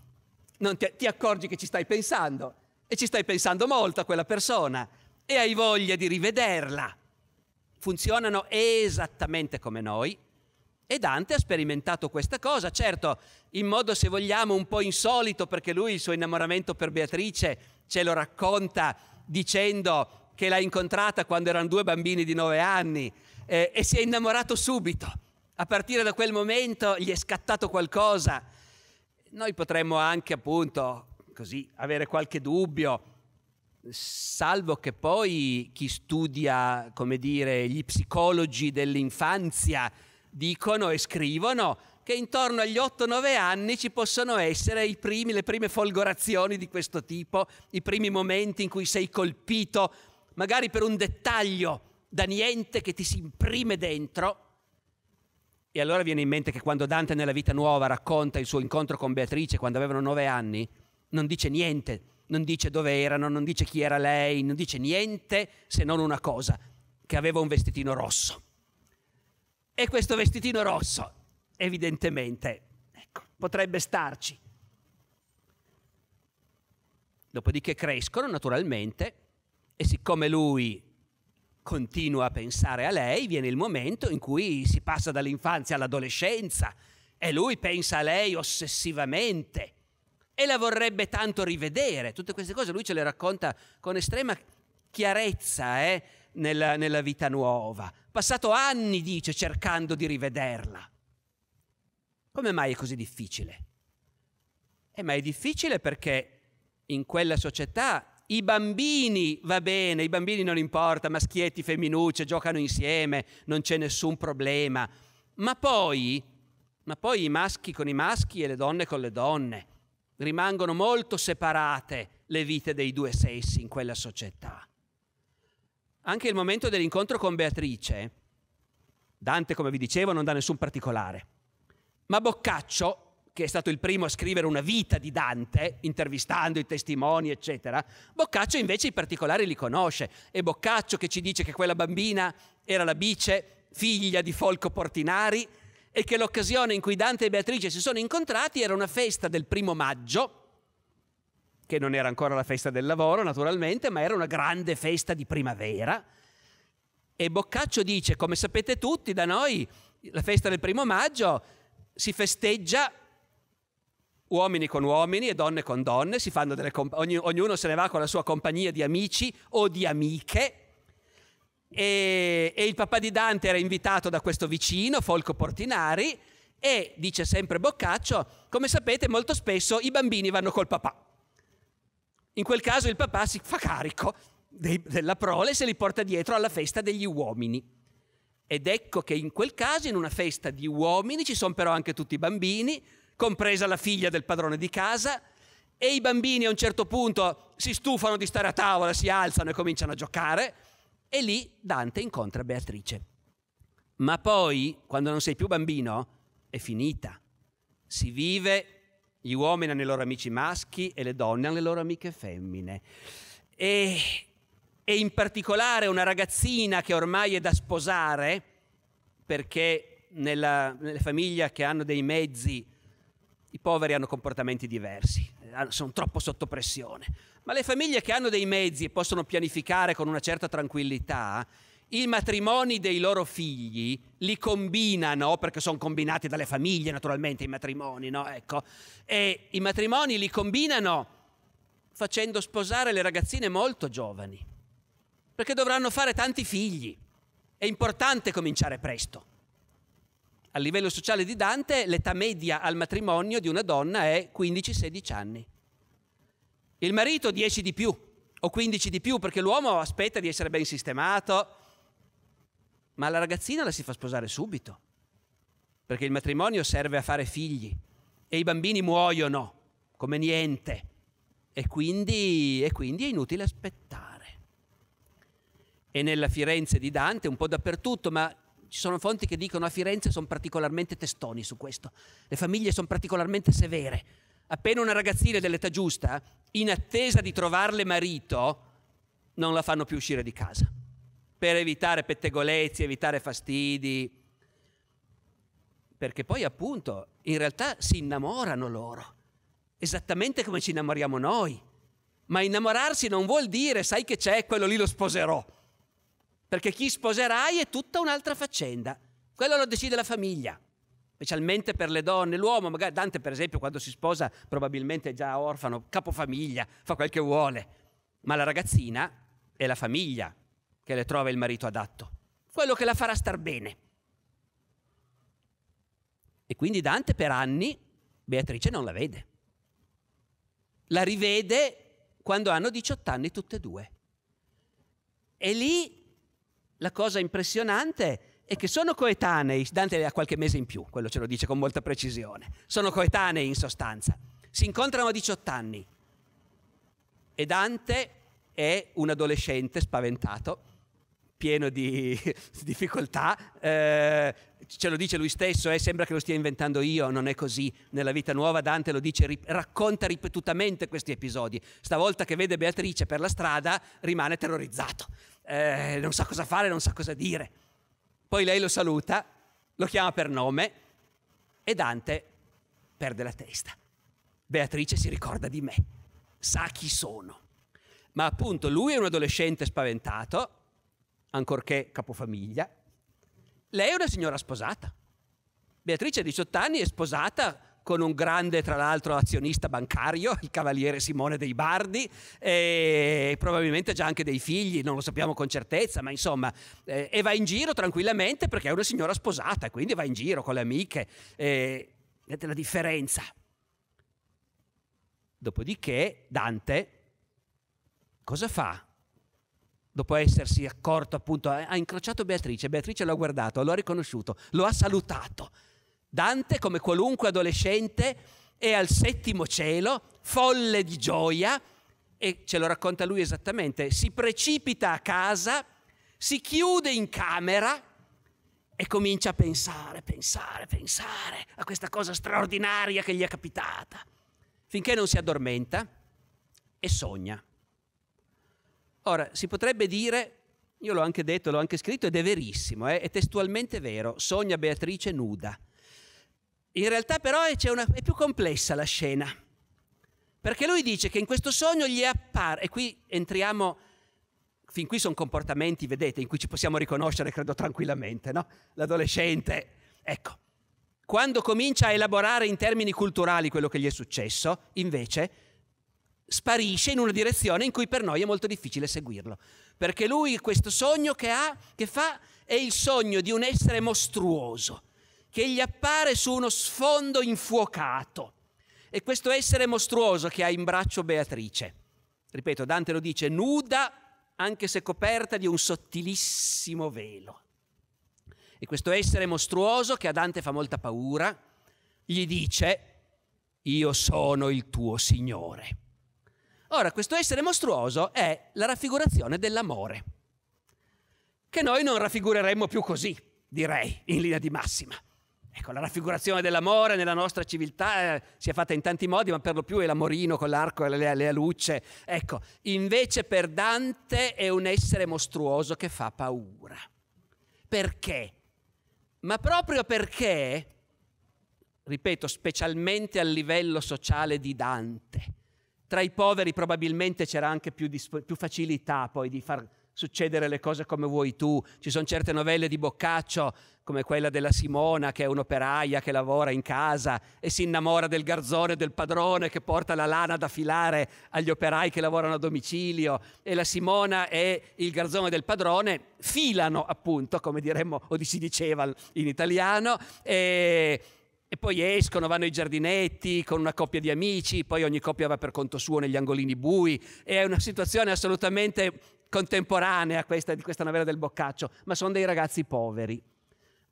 ti, ti accorgi che ci stai pensando e ci stai pensando molto a quella persona e hai voglia di rivederla. Funzionano esattamente come noi, e Dante ha sperimentato questa cosa, certo, in modo se vogliamo un po' insolito, perché lui il suo innamoramento per Beatrice ce lo racconta dicendo che l'ha incontrata quando erano due bambini di nove anni eh, e si è innamorato subito. A partire da quel momento gli è scattato qualcosa. Noi potremmo anche appunto così avere qualche dubbio, salvo che poi chi studia, come dire, gli psicologi dell'infanzia, dicono e scrivono che intorno agli 8-9 anni ci possono essere primi, le prime folgorazioni di questo tipo, i primi momenti in cui sei colpito, magari per un dettaglio da niente che ti si imprime dentro. E allora viene in mente che quando Dante nella Vita Nuova racconta il suo incontro con Beatrice quando avevano 9 anni, non dice niente, non dice dove erano, non dice chi era lei, non dice niente se non una cosa, che aveva un vestitino rosso e questo vestitino rosso, evidentemente, ecco, potrebbe starci. Dopodiché crescono naturalmente e siccome lui continua a pensare a lei, viene il momento in cui si passa dall'infanzia all'adolescenza e lui pensa a lei ossessivamente e la vorrebbe tanto rivedere. Tutte queste cose lui ce le racconta con estrema chiarezza, eh? nella, nella vita nuova. Passato anni, dice, cercando di rivederla. Come mai è così difficile? Eh, ma è difficile perché in quella società i bambini, va bene, i bambini non importa, maschietti, femminucce, giocano insieme, non c'è nessun problema. Ma poi, ma poi i maschi con i maschi e le donne con le donne. Rimangono molto separate le vite dei due sessi in quella società anche il momento dell'incontro con Beatrice, Dante, come vi dicevo, non dà nessun particolare, ma Boccaccio, che è stato il primo a scrivere una vita di Dante, intervistando i testimoni, eccetera, Boccaccio invece i particolari li conosce. È Boccaccio che ci dice che quella bambina era la bice, figlia di Folco Portinari, e che l'occasione in cui Dante e Beatrice si sono incontrati era una festa del primo maggio, che non era ancora la festa del lavoro naturalmente, ma era una grande festa di primavera. E Boccaccio dice, come sapete tutti, da noi la festa del primo maggio si festeggia uomini con uomini e donne con donne, comp- ogni, ognuno se ne va con la sua compagnia di amici o di amiche. E, e il papà di Dante era invitato da questo vicino, Folco Portinari, e dice sempre Boccaccio, come sapete molto spesso i bambini vanno col papà. In quel caso il papà si fa carico dei, della prole e se li porta dietro alla festa degli uomini. Ed ecco che in quel caso, in una festa di uomini, ci sono però anche tutti i bambini, compresa la figlia del padrone di casa, e i bambini a un certo punto si stufano di stare a tavola, si alzano e cominciano a giocare, e lì Dante incontra Beatrice. Ma poi, quando non sei più bambino, è finita. Si vive gli uomini hanno i loro amici maschi e le donne hanno le loro amiche femmine. E, e in particolare una ragazzina che ormai è da sposare, perché nella, nelle famiglie che hanno dei mezzi i poveri hanno comportamenti diversi, eh, sono troppo sotto pressione. Ma le famiglie che hanno dei mezzi e possono pianificare con una certa tranquillità, i matrimoni dei loro figli li combinano, perché sono combinati dalle famiglie naturalmente i matrimoni, no? Ecco, e i matrimoni li combinano facendo sposare le ragazzine molto giovani, perché dovranno fare tanti figli. È importante cominciare presto. A livello sociale di Dante l'età media al matrimonio di una donna è 15-16 anni. Il marito 10 di più o 15 di più perché l'uomo aspetta di essere ben sistemato, ma la ragazzina la si fa sposare subito, perché il matrimonio serve a fare figli e i bambini muoiono come niente e quindi, e quindi è inutile aspettare. E nella Firenze di Dante, un po' dappertutto, ma ci sono fonti che dicono a Firenze sono particolarmente testoni su questo, le famiglie sono particolarmente severe. Appena una ragazzina dell'età giusta, in attesa di trovarle marito, non la fanno più uscire di casa per evitare pettegolezzi, evitare fastidi, perché poi appunto in realtà si innamorano loro, esattamente come ci innamoriamo noi. Ma innamorarsi non vuol dire sai che c'è, quello lì lo sposerò. Perché chi sposerai è tutta un'altra faccenda. Quello lo decide la famiglia, specialmente per le donne. L'uomo, magari Dante per esempio quando si sposa probabilmente è già orfano, capofamiglia, fa quel che vuole. Ma la ragazzina è la famiglia, che le trova il marito adatto, quello che la farà star bene. E quindi Dante per anni Beatrice non la vede. La rivede quando hanno 18 anni tutte e due. E lì la cosa impressionante è che sono coetanei, Dante ha qualche mese in più, quello ce lo dice con molta precisione, sono coetanei in sostanza, si incontrano a 18 anni e Dante è un adolescente spaventato pieno di difficoltà. Eh, ce lo dice lui stesso, eh, sembra che lo stia inventando io, non è così. Nella vita nuova Dante lo dice, ri- racconta ripetutamente questi episodi. Stavolta che vede Beatrice per la strada rimane terrorizzato, eh, non sa cosa fare, non sa cosa dire. Poi lei lo saluta, lo chiama per nome e Dante perde la testa. Beatrice si ricorda di me, sa chi sono. Ma appunto lui è un adolescente spaventato, ancorché capofamiglia, lei è una signora sposata. Beatrice, a 18 anni, è sposata con un grande, tra l'altro, azionista bancario, il cavaliere Simone dei Bardi, e probabilmente già anche dei figli, non lo sappiamo con certezza, ma insomma, eh, e va in giro tranquillamente perché è una signora sposata, quindi va in giro con le amiche. Eh, vedete la differenza. Dopodiché Dante cosa fa dopo essersi accorto appunto, ha incrociato Beatrice, Beatrice l'ha guardato, lo ha riconosciuto, lo ha salutato. Dante, come qualunque adolescente, è al settimo cielo, folle di gioia, e ce lo racconta lui esattamente, si precipita a casa, si chiude in camera e comincia a pensare, pensare, pensare a questa cosa straordinaria che gli è capitata, finché non si addormenta e sogna. Ora, si potrebbe dire, io l'ho anche detto, l'ho anche scritto ed è verissimo, eh, è testualmente vero, sogna Beatrice nuda. In realtà però è, una, è più complessa la scena, perché lui dice che in questo sogno gli appare, e qui entriamo fin qui sono comportamenti, vedete, in cui ci possiamo riconoscere, credo, tranquillamente, no? L'adolescente, ecco, quando comincia a elaborare in termini culturali quello che gli è successo, invece, sparisce in una direzione in cui per noi è molto difficile seguirlo. Perché lui questo sogno che ha, che fa, è il sogno di un essere mostruoso, che gli appare su uno sfondo infuocato. E questo essere mostruoso che ha in braccio Beatrice, ripeto, Dante lo dice, nuda anche se coperta di un sottilissimo velo. E questo essere mostruoso, che a Dante fa molta paura, gli dice, io sono il tuo Signore. Ora, questo essere mostruoso è la raffigurazione dell'amore, che noi non raffigureremmo più così, direi, in linea di massima. Ecco, la raffigurazione dell'amore nella nostra civiltà eh, si è fatta in tanti modi, ma per lo più è l'amorino con l'arco e le, le alucce. Ecco, invece per Dante è un essere mostruoso che fa paura. Perché? Ma proprio perché, ripeto, specialmente a livello sociale di Dante, tra i poveri probabilmente c'era anche più, disp- più facilità poi di far succedere le cose come vuoi tu. Ci sono certe novelle di Boccaccio, come quella della Simona, che è un'operaia che lavora in casa e si innamora del garzone del padrone che porta la lana da filare agli operai che lavorano a domicilio. E la Simona e il garzone del padrone filano, appunto, come diremmo o si diceva in italiano. E e poi escono, vanno ai giardinetti con una coppia di amici, poi ogni coppia va per conto suo negli angolini bui, è una situazione assolutamente contemporanea questa, di questa novella del Boccaccio, ma sono dei ragazzi poveri.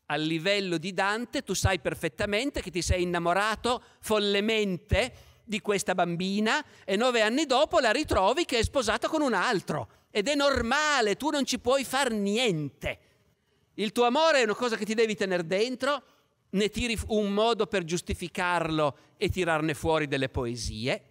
A livello di Dante tu sai perfettamente che ti sei innamorato follemente di questa bambina e nove anni dopo la ritrovi che è sposata con un altro. Ed è normale, tu non ci puoi far niente. Il tuo amore è una cosa che ti devi tenere dentro ne tiri un modo per giustificarlo e tirarne fuori delle poesie.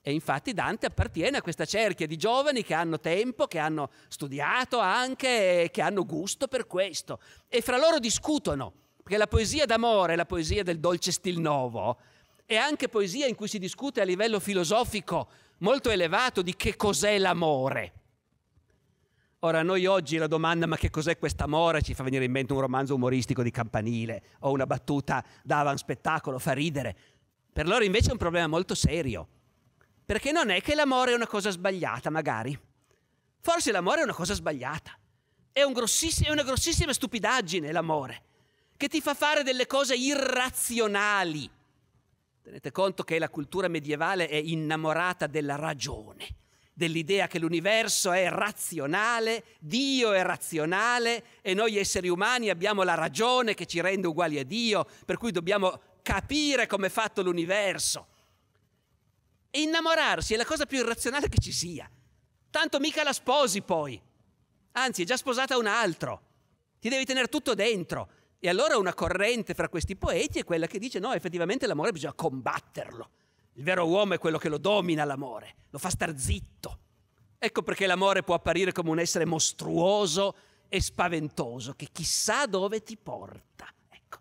E infatti Dante appartiene a questa cerchia di giovani che hanno tempo, che hanno studiato anche e che hanno gusto per questo. E fra loro discutono, perché la poesia d'amore, la poesia del dolce stil novo, è anche poesia in cui si discute a livello filosofico molto elevato di che cos'è l'amore. Ora, noi oggi la domanda ma che cos'è questa mora ci fa venire in mente un romanzo umoristico di campanile o una battuta da avan spettacolo, fa ridere. Per loro invece è un problema molto serio, perché non è che l'amore è una cosa sbagliata, magari. Forse l'amore è una cosa sbagliata, è, un è una grossissima stupidaggine l'amore, che ti fa fare delle cose irrazionali. Tenete conto che la cultura medievale è innamorata della ragione dell'idea che l'universo è razionale, Dio è razionale e noi esseri umani abbiamo la ragione che ci rende uguali a Dio, per cui dobbiamo capire come è fatto l'universo. E innamorarsi è la cosa più irrazionale che ci sia. Tanto mica la sposi poi. Anzi, è già sposata un altro. Ti devi tenere tutto dentro. E allora una corrente fra questi poeti è quella che dice no, effettivamente l'amore bisogna combatterlo. Il vero uomo è quello che lo domina l'amore, lo fa star zitto. Ecco perché l'amore può apparire come un essere mostruoso e spaventoso, che chissà dove ti porta. Ecco.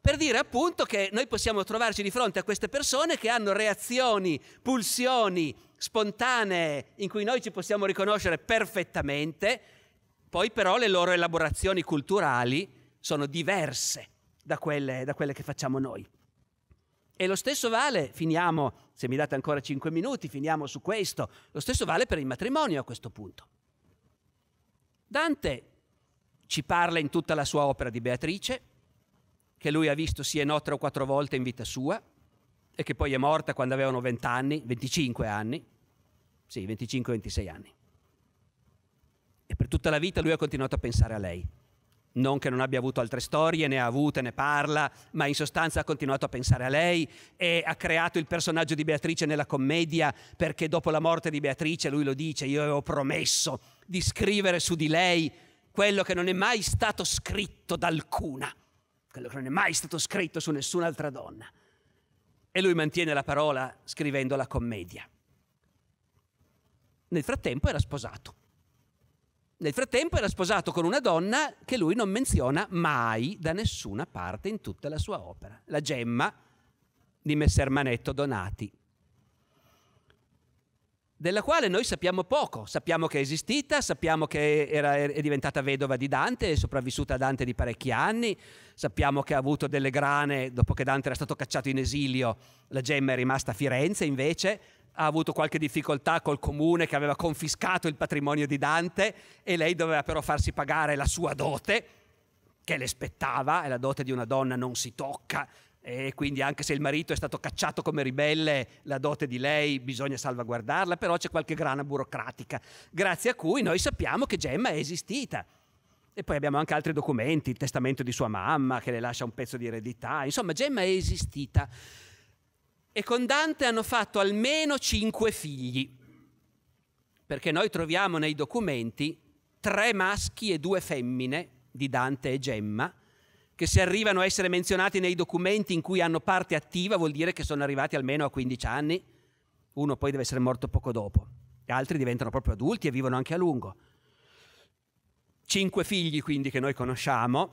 Per dire appunto che noi possiamo trovarci di fronte a queste persone che hanno reazioni, pulsioni spontanee in cui noi ci possiamo riconoscere perfettamente, poi però le loro elaborazioni culturali sono diverse da quelle, da quelle che facciamo noi. E lo stesso vale, finiamo, se mi date ancora 5 minuti, finiamo su questo, lo stesso vale per il matrimonio a questo punto. Dante ci parla in tutta la sua opera di Beatrice, che lui ha visto sì e no tre o quattro volte in vita sua, e che poi è morta quando avevano 20 anni, 25 anni, sì, 25-26 anni. E per tutta la vita lui ha continuato a pensare a lei. Non che non abbia avuto altre storie, ne ha avute, ne parla, ma in sostanza ha continuato a pensare a lei e ha creato il personaggio di Beatrice nella commedia perché dopo la morte di Beatrice, lui lo dice, io avevo promesso di scrivere su di lei quello che non è mai stato scritto da alcuna, quello che non è mai stato scritto su nessun'altra donna. E lui mantiene la parola scrivendo la commedia. Nel frattempo era sposato. Nel frattempo era sposato con una donna che lui non menziona mai da nessuna parte in tutta la sua opera, la gemma di Messer Manetto Donati della quale noi sappiamo poco, sappiamo che è esistita, sappiamo che era, è diventata vedova di Dante, è sopravvissuta a Dante di parecchi anni, sappiamo che ha avuto delle grane dopo che Dante era stato cacciato in esilio, la gemma è rimasta a Firenze invece, ha avuto qualche difficoltà col comune che aveva confiscato il patrimonio di Dante e lei doveva però farsi pagare la sua dote, che le spettava, è la dote di una donna non si tocca, e quindi anche se il marito è stato cacciato come ribelle, la dote di lei bisogna salvaguardarla, però c'è qualche grana burocratica, grazie a cui noi sappiamo che Gemma è esistita. E poi abbiamo anche altri documenti, il testamento di sua mamma che le lascia un pezzo di eredità, insomma Gemma è esistita. E con Dante hanno fatto almeno cinque figli, perché noi troviamo nei documenti tre maschi e due femmine di Dante e Gemma, che se arrivano a essere menzionati nei documenti in cui hanno parte attiva vuol dire che sono arrivati almeno a 15 anni, uno poi deve essere morto poco dopo, altri diventano proprio adulti e vivono anche a lungo. Cinque figli quindi che noi conosciamo,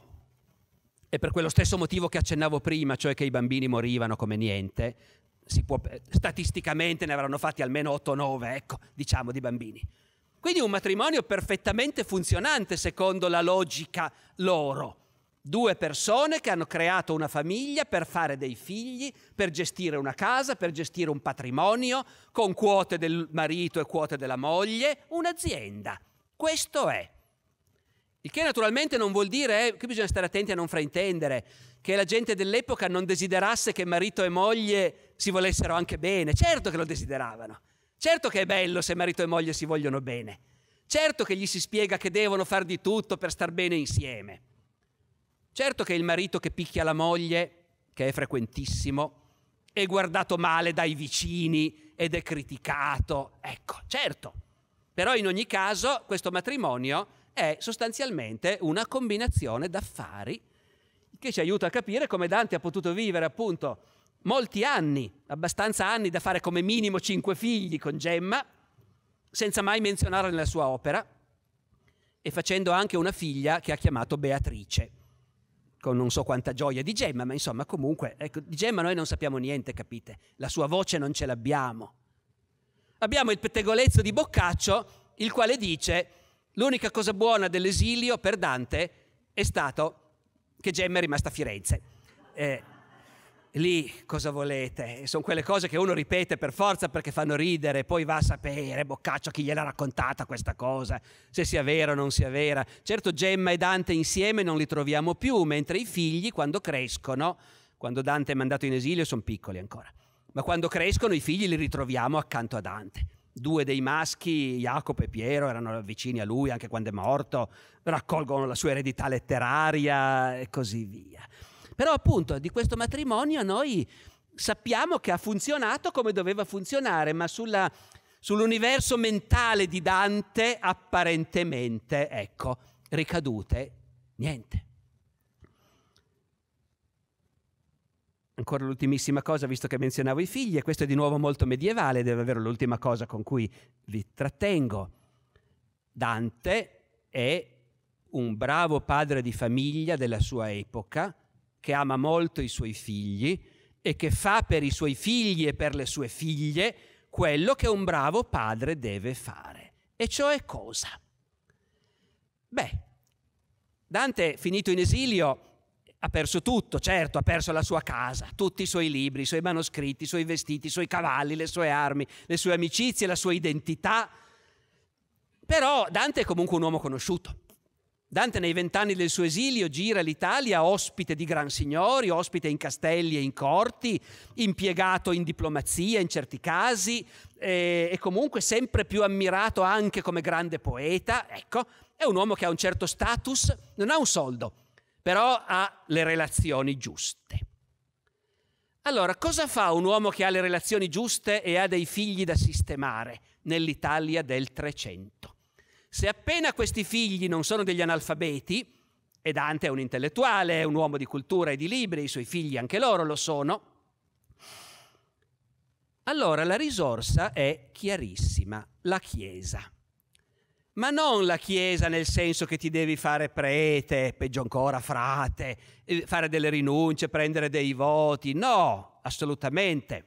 e per quello stesso motivo che accennavo prima, cioè che i bambini morivano come niente, può, eh, statisticamente ne avranno fatti almeno 8-9, ecco, diciamo, di bambini. Quindi un matrimonio perfettamente funzionante secondo la logica loro Due persone che hanno creato una famiglia per fare dei figli, per gestire una casa, per gestire un patrimonio, con quote del marito e quote della moglie, un'azienda. Questo è. Il che naturalmente non vuol dire, eh, qui bisogna stare attenti a non fraintendere, che la gente dell'epoca non desiderasse che marito e moglie si volessero anche bene. Certo che lo desideravano. Certo che è bello se marito e moglie si vogliono bene. Certo che gli si spiega che devono far di tutto per star bene insieme. Certo che il marito che picchia la moglie, che è frequentissimo, è guardato male dai vicini ed è criticato, ecco, certo. Però in ogni caso questo matrimonio è sostanzialmente una combinazione d'affari che ci aiuta a capire come Dante ha potuto vivere appunto molti anni, abbastanza anni da fare come minimo cinque figli con Gemma, senza mai menzionarla nella sua opera, e facendo anche una figlia che ha chiamato Beatrice con non so quanta gioia di Gemma, ma insomma comunque, ecco, di Gemma noi non sappiamo niente, capite? La sua voce non ce l'abbiamo. Abbiamo il pettegolezzo di Boccaccio, il quale dice l'unica cosa buona dell'esilio per Dante è stato che Gemma è rimasta a Firenze. Eh, lì cosa volete? Sono quelle cose che uno ripete per forza perché fanno ridere, poi va a sapere, Boccaccio chi gliel'ha raccontata questa cosa, se sia vera o non sia vera. Certo Gemma e Dante insieme non li troviamo più, mentre i figli quando crescono, quando Dante è mandato in esilio sono piccoli ancora, ma quando crescono i figli li ritroviamo accanto a Dante. Due dei maschi, Jacopo e Piero, erano vicini a lui anche quando è morto, raccolgono la sua eredità letteraria e così via. Però appunto di questo matrimonio noi sappiamo che ha funzionato come doveva funzionare, ma sulla, sull'universo mentale di Dante apparentemente, ecco, ricadute, niente. Ancora l'ultimissima cosa, visto che menzionavo i figli, e questo è di nuovo molto medievale, deve è l'ultima cosa con cui vi trattengo. Dante è un bravo padre di famiglia della sua epoca, che ama molto i suoi figli e che fa per i suoi figli e per le sue figlie quello che un bravo padre deve fare. E cioè cosa? Beh, Dante, finito in esilio, ha perso tutto, certo, ha perso la sua casa, tutti i suoi libri, i suoi manoscritti, i suoi vestiti, i suoi cavalli, le sue armi, le sue amicizie, la sua identità. Però Dante è comunque un uomo conosciuto Dante nei vent'anni del suo esilio gira l'Italia ospite di gran signori, ospite in castelli e in corti, impiegato in diplomazia in certi casi eh, e comunque sempre più ammirato anche come grande poeta. Ecco, è un uomo che ha un certo status, non ha un soldo, però ha le relazioni giuste. Allora, cosa fa un uomo che ha le relazioni giuste e ha dei figli da sistemare nell'Italia del Trecento? Se appena questi figli non sono degli analfabeti, e Dante è un intellettuale, è un uomo di cultura e di libri, i suoi figli anche loro lo sono, allora la risorsa è chiarissima, la Chiesa. Ma non la Chiesa nel senso che ti devi fare prete, peggio ancora frate, eh, fare delle rinunce, prendere dei voti, no, assolutamente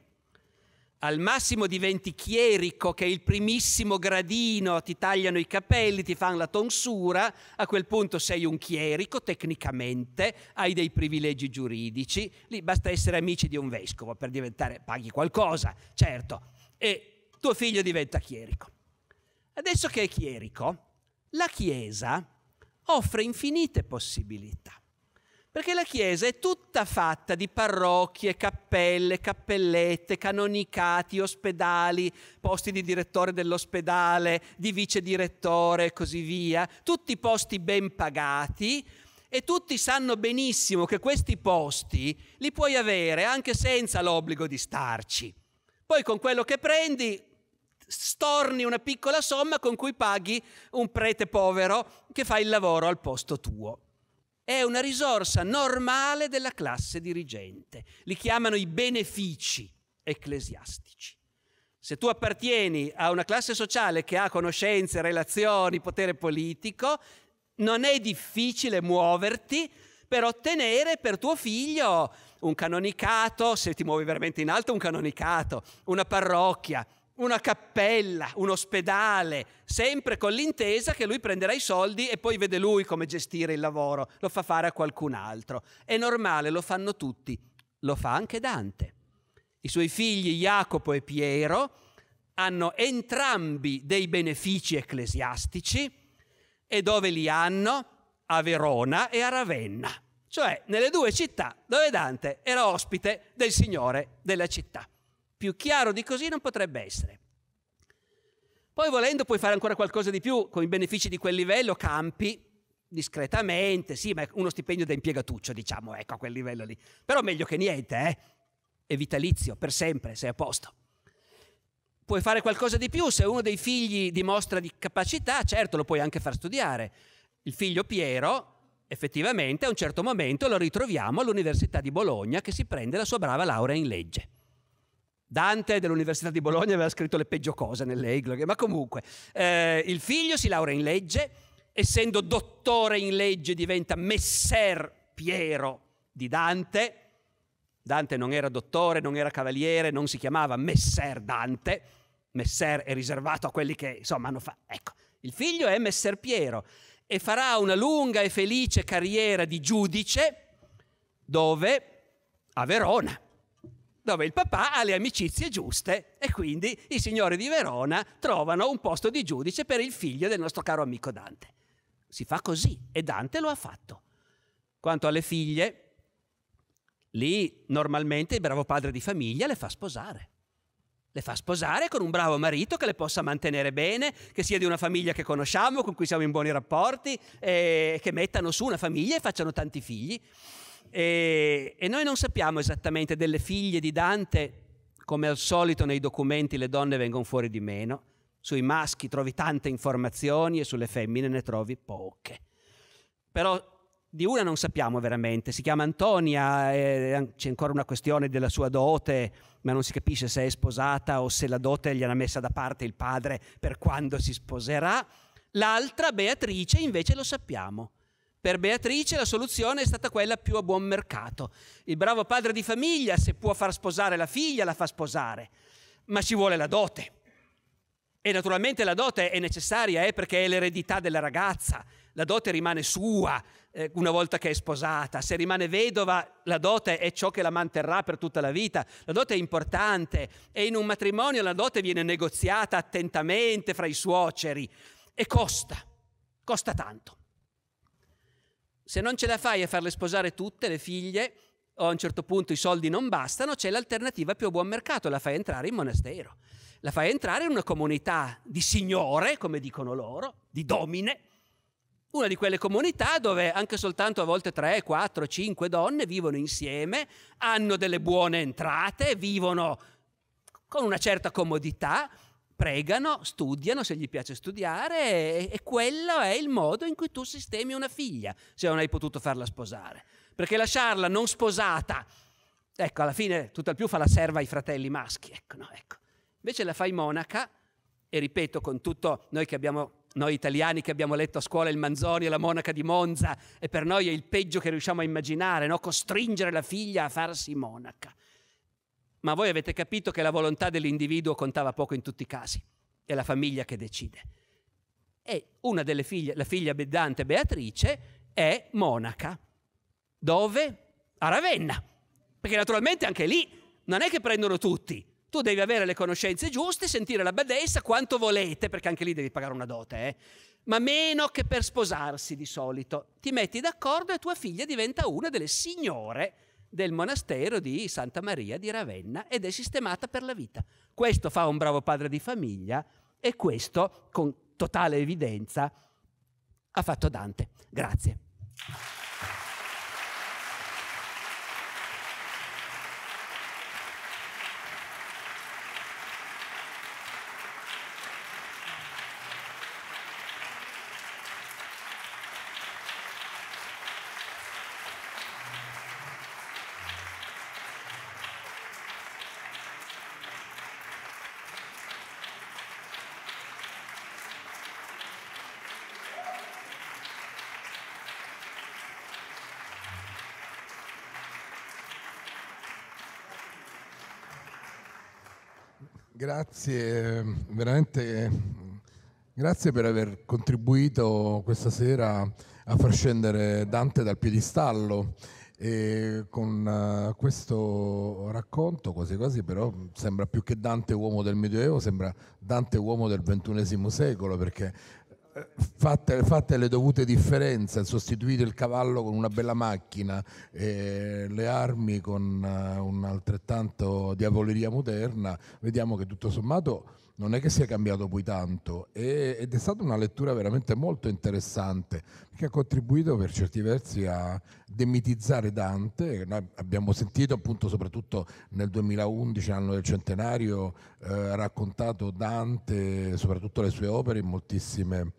al massimo diventi chierico che è il primissimo gradino, ti tagliano i capelli, ti fanno la tonsura, a quel punto sei un chierico tecnicamente, hai dei privilegi giuridici, lì basta essere amici di un vescovo per diventare, paghi qualcosa, certo, e tuo figlio diventa chierico. Adesso che è chierico, la Chiesa offre infinite possibilità. Perché la Chiesa è tutta fatta di parrocchie, cappelle, cappellette, canonicati, ospedali, posti di direttore dell'ospedale, di vice direttore e così via, tutti posti ben pagati e tutti sanno benissimo che questi posti li puoi avere anche senza l'obbligo di starci. Poi con quello che prendi storni una piccola somma con cui paghi un prete povero che fa il lavoro al posto tuo è una risorsa normale della classe dirigente. Li chiamano i benefici ecclesiastici. Se tu appartieni a una classe sociale che ha conoscenze, relazioni, potere politico, non è difficile muoverti per ottenere per tuo figlio un canonicato, se ti muovi veramente in alto, un canonicato, una parrocchia, una cappella, un ospedale, sempre con l'intesa che lui prenderà i soldi e poi vede lui come gestire il lavoro, lo fa fare a qualcun altro. È normale, lo fanno tutti, lo fa anche Dante. I suoi figli Jacopo e Piero hanno entrambi dei benefici ecclesiastici e dove li hanno? A Verona e a Ravenna, cioè nelle due città dove Dante era ospite del Signore della città. Più chiaro di così non potrebbe essere. Poi volendo puoi fare ancora qualcosa di più con i benefici di quel livello, campi discretamente, sì, ma uno stipendio da impiegatuccio, diciamo, ecco, a quel livello lì. Però meglio che niente, eh? È vitalizio, per sempre, sei a posto. Puoi fare qualcosa di più, se uno dei figli dimostra di capacità, certo lo puoi anche far studiare. Il figlio Piero, effettivamente, a un certo momento lo ritroviamo all'Università di Bologna che si prende la sua brava laurea in legge. Dante dell'Università di Bologna aveva scritto le peggio cose nelle Egloghe, ma comunque eh, il figlio si laurea in legge, essendo dottore in legge diventa Messer Piero di Dante. Dante non era dottore, non era cavaliere, non si chiamava Messer Dante. Messer è riservato a quelli che insomma hanno fatto. Ecco, il figlio è Messer Piero e farà una lunga e felice carriera di giudice dove? A Verona dove il papà ha le amicizie giuste e quindi i signori di Verona trovano un posto di giudice per il figlio del nostro caro amico Dante. Si fa così e Dante lo ha fatto. Quanto alle figlie, lì normalmente il bravo padre di famiglia le fa sposare. Le fa sposare con un bravo marito che le possa mantenere bene, che sia di una famiglia che conosciamo, con cui siamo in buoni rapporti, eh, che mettano su una famiglia e facciano tanti figli. E, e noi non sappiamo esattamente delle figlie di Dante, come al solito nei documenti le donne vengono fuori di meno, sui maschi trovi tante informazioni e sulle femmine ne trovi poche. Però di una non sappiamo veramente, si chiama Antonia, eh, c'è ancora una questione della sua dote, ma non si capisce se è sposata o se la dote gliela ha messa da parte il padre per quando si sposerà. L'altra, Beatrice, invece lo sappiamo. Per Beatrice la soluzione è stata quella più a buon mercato. Il bravo padre di famiglia, se può far sposare la figlia, la fa sposare, ma ci vuole la dote. E naturalmente la dote è necessaria eh, perché è l'eredità della ragazza, la dote rimane sua eh, una volta che è sposata, se rimane vedova la dote è ciò che la manterrà per tutta la vita, la dote è importante e in un matrimonio la dote viene negoziata attentamente fra i suoceri e costa, costa tanto. Se non ce la fai a farle sposare tutte, le figlie, o a un certo punto i soldi non bastano, c'è l'alternativa più a buon mercato, la fai entrare in monastero. La fai entrare in una comunità di signore, come dicono loro, di domine, una di quelle comunità dove anche soltanto a volte 3, 4, 5 donne vivono insieme, hanno delle buone entrate, vivono con una certa comodità pregano, studiano se gli piace studiare e, e, quello è il modo in cui tu sistemi una figlia, se non hai potuto farla sposare. Perché lasciarla non sposata, ecco, alla fine tutto tutt'al più fa la serva ai fratelli maschi, ecco, no, ecco. Invece la fai monaca, e ripeto, con tutto noi che abbiamo noi italiani che abbiamo letto a scuola il Manzoni e la monaca di Monza, e per noi è il peggio che riusciamo a immaginare, no? costringere la figlia a farsi monaca ma voi avete capito che la volontà dell'individuo contava poco in tutti i casi, è la famiglia che decide. E una delle figlie, la figlia Dante Beatrice, è monaca. Dove? A Ravenna. Perché naturalmente anche lì non è che prendono tutti. Tu devi avere le conoscenze giuste, sentire la badessa quanto volete, perché anche lì devi pagare una dote, eh? ma meno che per sposarsi di solito. Ti metti d'accordo e tua figlia diventa una delle signore del monastero di Santa Maria di Ravenna ed è sistemata per la vita. Questo fa un bravo padre di famiglia e questo, con totale evidenza, ha fatto Dante. Grazie. Grazie, veramente grazie per aver contribuito questa sera a far scendere Dante dal piedistallo. E con eh, questo racconto, quasi quasi però, sembra più che Dante uomo del Medioevo, sembra Dante uomo del XXI secolo, perché Fatte, fatte, le dovute differenze, sostituito il cavallo con una bella macchina, eh, le armi con uh, un'altrettanto diavoleria moderna, vediamo che tutto sommato non è che sia cambiato poi tanto e, ed è stata una lettura veramente molto interessante che ha contribuito per certi versi a demitizzare Dante. Noi abbiamo sentito appunto soprattutto nel 2011, anno del centenario, eh, raccontato Dante, soprattutto le sue opere in moltissime...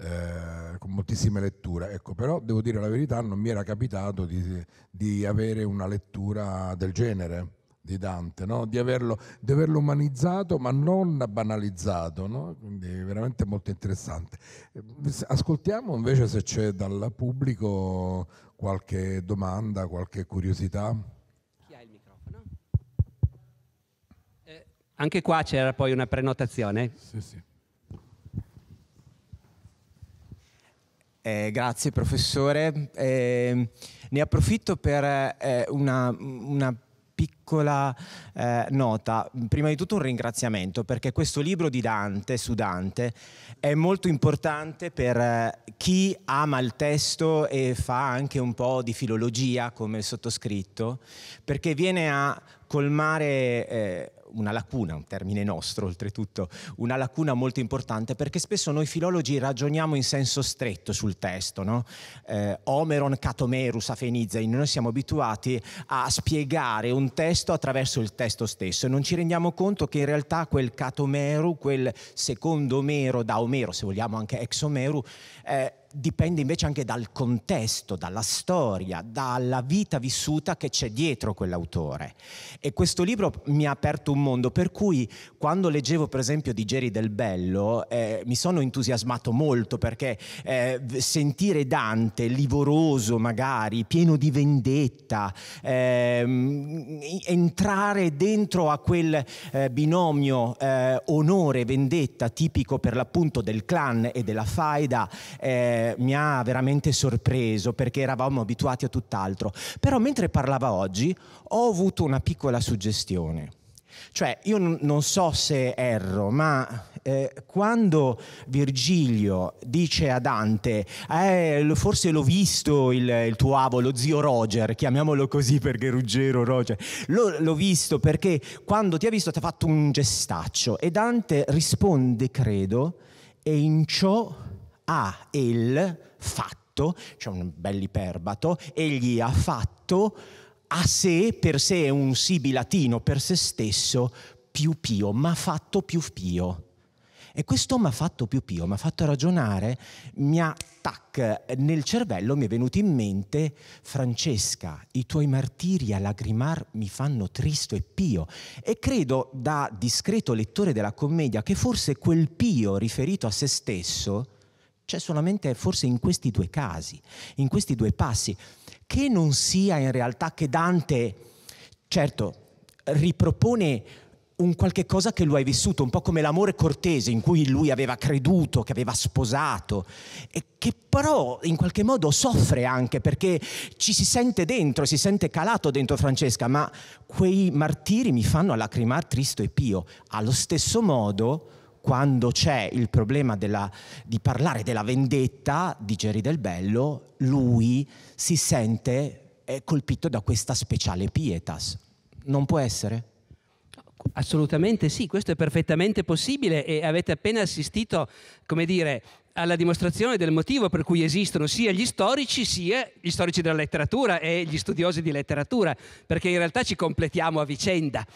Eh, con moltissime letture. Ecco, però devo dire la verità, non mi era capitato di, di avere una lettura del genere di Dante, no? di, averlo, di, averlo, umanizzato ma non banalizzato, no? quindi è veramente molto interessante. Eh, ascoltiamo invece se c'è dal pubblico qualche domanda, qualche curiosità. Chi ha il microfono? Eh, anche qua c'era poi una prenotazione. Sì, sì. Eh, grazie professore, eh, ne approfitto per eh, una, una piccola eh, nota. Prima di tutto un ringraziamento perché questo libro di Dante, su Dante, è molto importante per eh, chi ama il testo e fa anche un po' di filologia come il sottoscritto, perché viene a colmare... Eh, una lacuna, un termine nostro oltretutto, una lacuna molto importante perché spesso noi filologi ragioniamo in senso stretto sul testo, no? eh, Omeron catomerus afenizai, noi siamo abituati a spiegare un testo attraverso il testo stesso e non ci rendiamo conto che in realtà quel catomeru, quel secondo Omero, da Omero se vogliamo anche ex Omeru, eh, dipende invece anche dal contesto, dalla storia, dalla vita vissuta che c'è dietro quell'autore. E questo libro mi ha aperto un mondo per cui quando leggevo per esempio di Geri del Bello eh, mi sono entusiasmato molto perché eh, sentire Dante livoroso magari, pieno di vendetta, eh, entrare dentro a quel eh, binomio eh, onore-vendetta tipico per l'appunto del clan e della faida, eh, mi ha veramente sorpreso perché eravamo abituati a tutt'altro. Però mentre parlava oggi ho avuto una piccola suggestione. Cioè, io n- non so se erro, ma eh, quando Virgilio dice a Dante, eh, forse l'ho visto il, il, tuo avolo, zio Roger, chiamiamolo così perché Ruggero Roger, lo, l'ho visto perché quando ti ha visto ti ha fatto un gestaccio e Dante risponde, credo, e in ciò ha il fatto, cioè un bell'iperbato, egli ha fatto a sé, per sé è un sibilatino, per se stesso, più pio, ma fatto più pio. E questo mi ha fatto più pio, mi ha fatto ragionare, mi ha, tac, nel cervello mi è venuto in mente, Francesca, i tuoi martiri a lagrimar mi fanno tristo e pio. E credo, da discreto lettore della commedia, che forse quel pio riferito a se stesso c'è solamente forse in questi due casi, in questi due passi, che non sia in realtà che Dante, certo, ripropone un qualche cosa che lui ha vissuto, un po' come l'amore cortese in cui lui aveva creduto, che aveva sposato, e che però in qualche modo soffre anche perché ci si sente dentro, si sente calato dentro Francesca, ma quei martiri mi fanno lacrimare tristo e pio. Allo stesso modo quando c'è il problema della, di parlare della vendetta di Geri Del Bello, lui si sente eh, colpito da questa speciale pietas. Non può essere? Assolutamente sì, questo è perfettamente possibile e avete appena assistito, come dire, alla dimostrazione del motivo per cui esistono sia gli storici sia gli storici della letteratura e gli studiosi di letteratura, perché in realtà ci completiamo a vicenda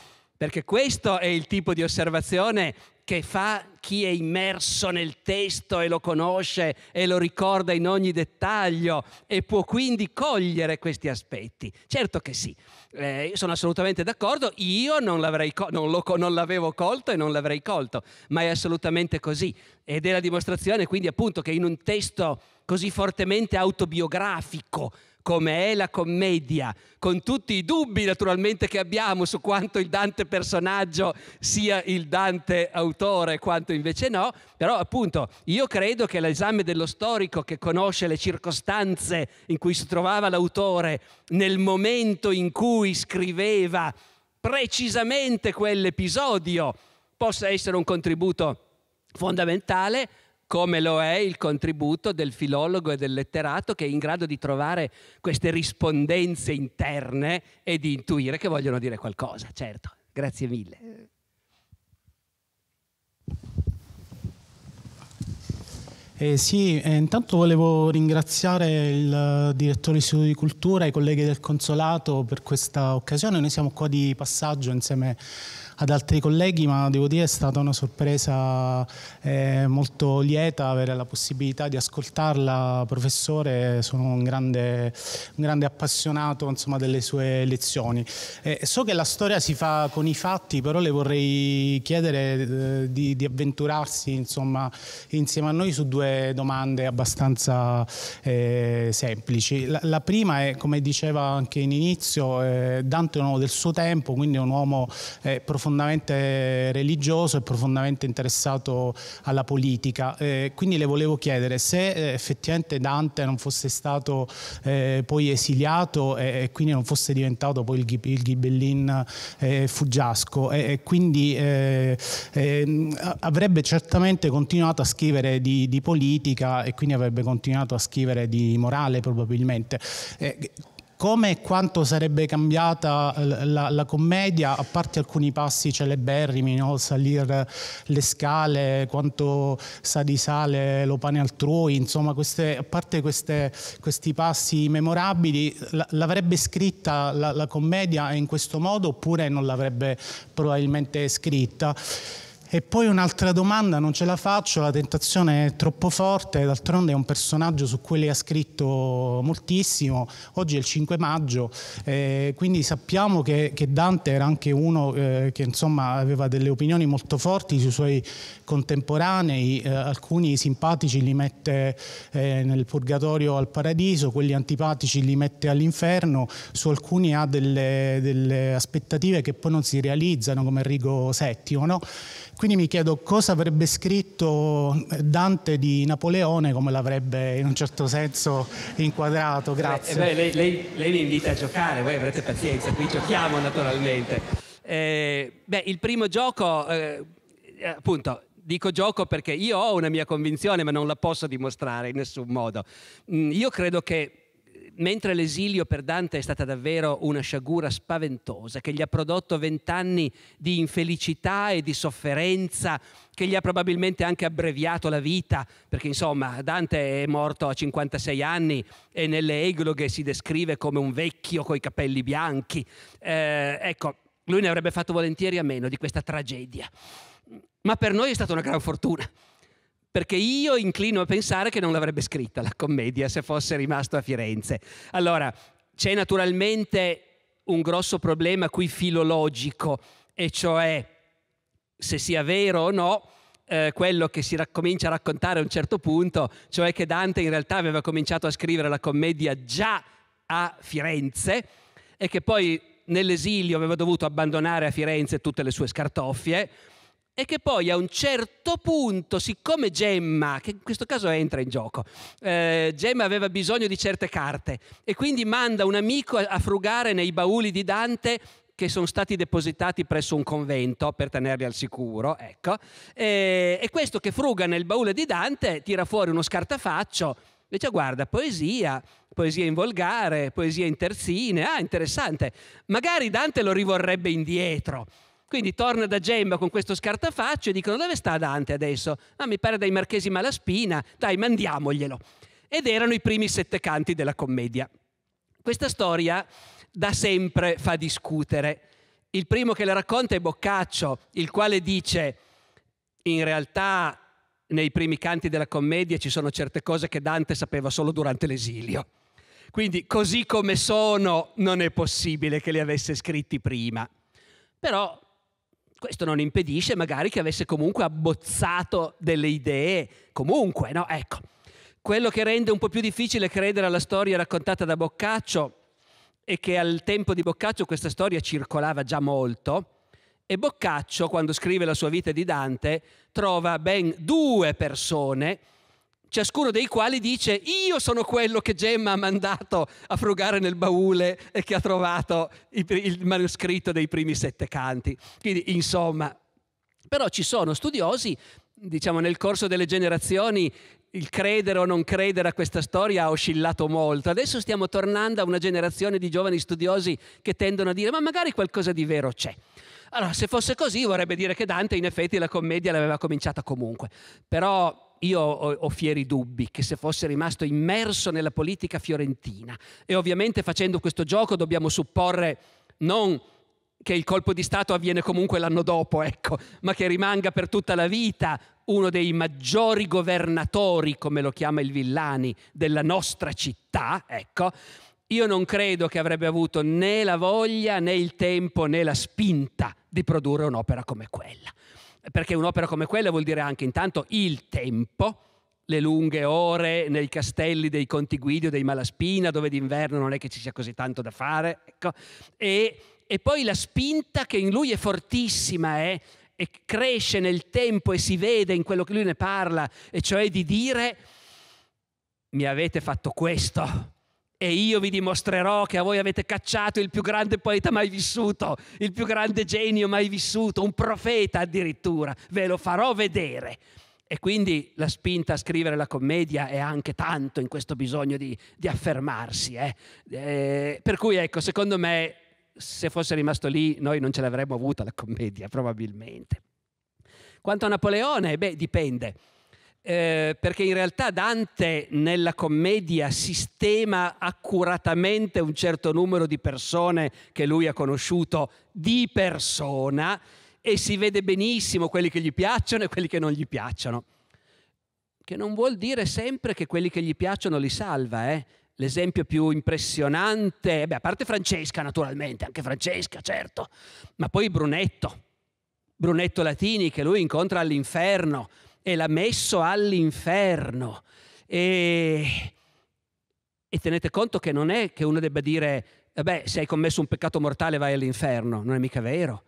perché questo è il tipo di osservazione che fa chi è immerso nel testo e lo conosce e lo ricorda in ogni dettaglio e può quindi cogliere questi aspetti. Certo che sì, eh, sono assolutamente d'accordo, io non, co- non, lo, non l'avevo colto e non l'avrei colto, ma è assolutamente così ed è la dimostrazione quindi appunto che in un testo così fortemente autobiografico, come è la commedia, con tutti i dubbi naturalmente che abbiamo su quanto il Dante personaggio sia il Dante autore, quanto invece no, però appunto io credo che l'esame dello storico che conosce le circostanze in cui si trovava l'autore nel momento in cui scriveva precisamente quell'episodio possa essere un contributo fondamentale come lo è il contributo del filologo e del letterato che è in grado di trovare queste rispondenze interne e di intuire che vogliono dire qualcosa, certo. Grazie mille. Eh sì, eh, intanto volevo ringraziare il eh, direttore dell'Istituto di Cultura e i colleghi del Consolato per questa occasione. Noi siamo qua di passaggio insieme a ad altri colleghi, ma devo dire è stata una sorpresa eh, molto lieta avere la possibilità di ascoltarla. Professore, sono un grande, un grande appassionato insomma, delle sue lezioni. Eh, so che la storia si fa con i fatti, però le vorrei chiedere eh, di, di, avventurarsi insomma, insieme a noi su due domande abbastanza eh, semplici. La, la, prima è, come diceva anche in inizio, eh, Dante è un uomo del suo tempo, quindi è un uomo profondamente eh, profondamente religioso e profondamente interessato alla politica. Eh, quindi le volevo chiedere se eh, effettivamente Dante non fosse stato eh, poi esiliato e, eh, e, quindi non fosse diventato poi il, il ghibellin eh, fuggiasco e, e quindi eh, avrebbe certamente continuato a scrivere di, di, politica e quindi avrebbe continuato a scrivere di morale probabilmente come e quanto sarebbe cambiata eh, la, la, commedia, a parte alcuni passi celeberrimi, no? salire le scale, quanto sa di sale lo pane altrui, insomma, queste, a parte queste, questi passi memorabili, l'avrebbe scritta la, la commedia in questo modo oppure non l'avrebbe probabilmente scritta? E poi un'altra domanda, non ce la faccio, la tentazione è troppo forte, d'altronde è un personaggio su cui lei ha scritto moltissimo, oggi è il 5 maggio, eh, quindi sappiamo che, che, Dante era anche uno eh, che insomma, aveva delle opinioni molto forti sui suoi contemporanei, eh, alcuni simpatici li mette eh, nel purgatorio al paradiso, quelli antipatici li mette all'inferno, su alcuni ha delle, delle aspettative che poi non si realizzano come Enrico VII. No? Quindi mi chiedo cosa avrebbe scritto Dante di Napoleone, come l'avrebbe in un certo senso inquadrato. Grazie. Eh, eh beh, lei, lei, lei, mi invita a giocare, voi avrete pazienza, qui giochiamo naturalmente. Eh, beh, il primo gioco, eh, appunto, dico gioco perché io ho una mia convinzione, ma non la posso dimostrare in nessun modo. Mm, io credo che mentre l'esilio per Dante è stata davvero una sciagura spaventosa che gli ha prodotto vent'anni di infelicità e di sofferenza, che gli ha probabilmente anche abbreviato la vita, perché insomma Dante è morto a 56 anni e nelle egloghe si descrive come un vecchio coi capelli bianchi. Eh, ecco, lui ne avrebbe fatto volentieri a meno di questa tragedia. Ma per noi è stata una gran fortuna perché io inclino a pensare che non l'avrebbe scritta la commedia se fosse rimasto a Firenze. Allora, c'è naturalmente un grosso problema qui filologico, e cioè se sia vero o no eh, quello che si comincia a raccontare a un certo punto, cioè che Dante in realtà aveva cominciato a scrivere la commedia già a Firenze e che poi nell'esilio aveva dovuto abbandonare a Firenze tutte le sue scartoffie e che poi a un certo punto, siccome Gemma, che in questo caso entra in gioco, eh, Gemma aveva bisogno di certe carte e quindi manda un amico a frugare nei bauli di Dante che sono stati depositati presso un convento per tenerli al sicuro, ecco, e, e questo che fruga nel baule di Dante tira fuori uno scartafaccio Dice, guarda, poesia, poesia in volgare, poesia in terzine, ah, interessante. Magari Dante lo rivorrebbe indietro, quindi torna da Gemma con questo scartafaccio e dicono dove sta Dante adesso? Ah, mi pare dai Marchesi Malaspina, dai mandiamoglielo. Ed erano i primi sette canti della commedia. Questa storia da sempre fa discutere. Il primo che la racconta è Boccaccio, il quale dice in realtà nei primi canti della commedia ci sono certe cose che Dante sapeva solo durante l'esilio. Quindi così come sono non è possibile che li avesse scritti prima. Però questo non impedisce magari che avesse comunque abbozzato delle idee, comunque, no? Ecco, quello che rende un po' più difficile credere alla storia raccontata da Boccaccio è che al tempo di Boccaccio questa storia circolava già molto e Boccaccio, quando scrive la sua vita di Dante, trova ben due persone ciascuno dei quali dice io sono quello che Gemma ha mandato a frugare nel baule e che ha trovato il manoscritto dei primi sette canti. Quindi insomma, però ci sono studiosi, diciamo nel corso delle generazioni il credere o non credere a questa storia ha oscillato molto. Adesso stiamo tornando a una generazione di giovani studiosi che tendono a dire ma magari qualcosa di vero c'è. Allora, se fosse così vorrebbe dire che Dante in effetti la commedia l'aveva cominciata comunque. Però io ho, ho, fieri dubbi che se fosse rimasto immerso nella politica fiorentina, e ovviamente facendo questo gioco dobbiamo supporre non che il colpo di Stato avviene comunque l'anno dopo, ecco, ma che rimanga per tutta la vita uno dei maggiori governatori, come lo chiama il Villani, della nostra città, ecco, io non credo che avrebbe avuto né la voglia né il tempo né la spinta di produrre un'opera come quella perché un'opera come quella vuol dire anche intanto il tempo, le lunghe ore nei castelli dei Conti Guidi o dei Malaspina, dove d'inverno non è che ci sia così tanto da fare, ecco. e, e, poi la spinta che in lui è fortissima, eh, e cresce nel tempo e si vede in quello che lui ne parla, e cioè di dire mi avete fatto questo, e io vi dimostrerò che a voi avete cacciato il più grande poeta mai vissuto, il più grande genio mai vissuto, un profeta addirittura, ve lo farò vedere. E quindi la spinta a scrivere la commedia è anche tanto in questo bisogno di, di affermarsi. Eh? Eh, per cui ecco, secondo me, se fosse rimasto lì, noi non ce l'avremmo avuta la commedia, probabilmente. Quanto a Napoleone, beh, dipende eh, perché in realtà Dante nella commedia sistema accuratamente un certo numero di persone che lui ha conosciuto di persona e si vede benissimo quelli che gli piacciono e quelli che non gli piacciono. Che non vuol dire sempre che quelli che gli piacciono li salva, eh? L'esempio più impressionante, beh, a parte Francesca naturalmente, anche Francesca certo, ma poi Brunetto, Brunetto Latini che lui incontra all'inferno, e l'ha messo all'inferno. E, e tenete conto che non è che uno debba dire, vabbè, se hai commesso un peccato mortale vai all'inferno, non è mica vero.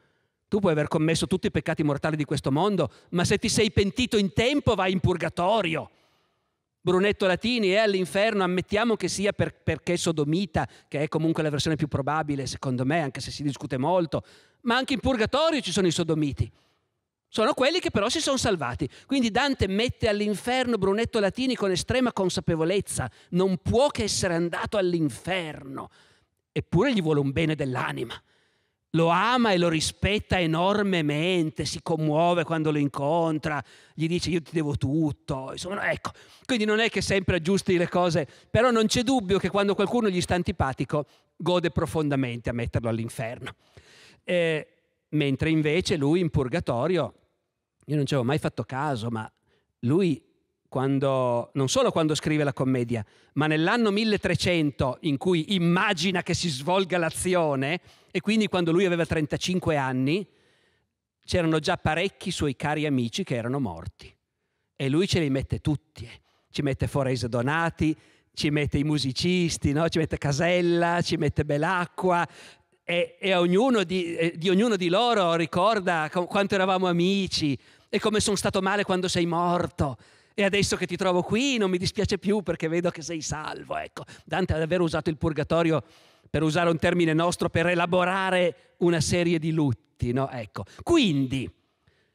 Tu puoi aver commesso tutti i peccati mortali di questo mondo, ma se ti sei pentito in tempo vai in purgatorio. Brunetto Latini è all'inferno, ammettiamo che sia per, perché sodomita, che è comunque la versione più probabile secondo me, anche se si discute molto, ma anche in purgatorio ci sono i sodomiti. Sono quelli che però si sono salvati. Quindi Dante mette all'inferno Brunetto Latini con estrema consapevolezza. Non può che essere andato all'inferno. Eppure gli vuole un bene dell'anima. Lo ama e lo rispetta enormemente, si commuove quando lo incontra, gli dice io ti devo tutto. Insomma, ecco, quindi non è che sempre aggiusti le cose, però non c'è dubbio che quando qualcuno gli sta antipatico gode profondamente a metterlo all'inferno. Eh, mentre invece lui in purgatorio io non ci avevo mai fatto caso, ma lui quando, non solo quando scrive la commedia, ma nell'anno 1300 in cui immagina che si svolga l'azione, e quindi quando lui aveva 35 anni, c'erano già parecchi suoi cari amici che erano morti. E lui ce li mette tutti, eh. ci mette Forese Donati, ci mette i musicisti, no? ci mette Casella, ci mette Belacqua. E, e ognuno di, eh, di ognuno di loro ricorda quanto eravamo amici, e come sono stato male quando sei morto. E adesso che ti trovo qui non mi dispiace più perché vedo che sei salvo. Ecco, Dante ha davvero usato il purgatorio per usare un termine nostro, per elaborare una serie di lutti. No? Ecco. Quindi,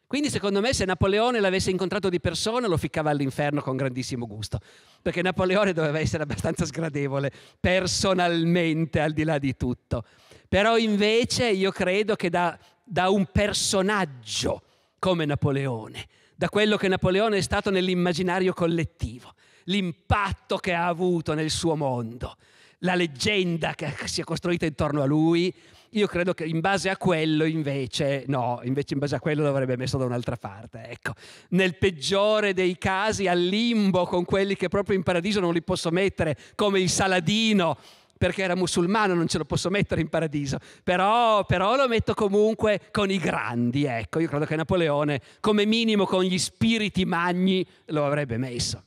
quindi, secondo me, se Napoleone l'avesse incontrato di persona lo ficcava all'inferno con grandissimo gusto, perché Napoleone doveva essere abbastanza sgradevole personalmente, al di là di tutto. Però invece io credo che da, da un personaggio, come Napoleone, da quello che Napoleone è stato nell'immaginario collettivo, l'impatto che ha avuto nel suo mondo, la leggenda che si è costruita intorno a lui. Io credo che in base a quello invece, no, invece in base a quello l'avrebbe messo da un'altra parte, ecco. Nel peggiore dei casi al limbo con quelli che proprio in paradiso non li posso mettere, come il Saladino perché era musulmano, non ce lo posso mettere in paradiso, però, però lo metto comunque con i grandi, ecco, io credo che Napoleone come minimo con gli spiriti magni lo avrebbe messo.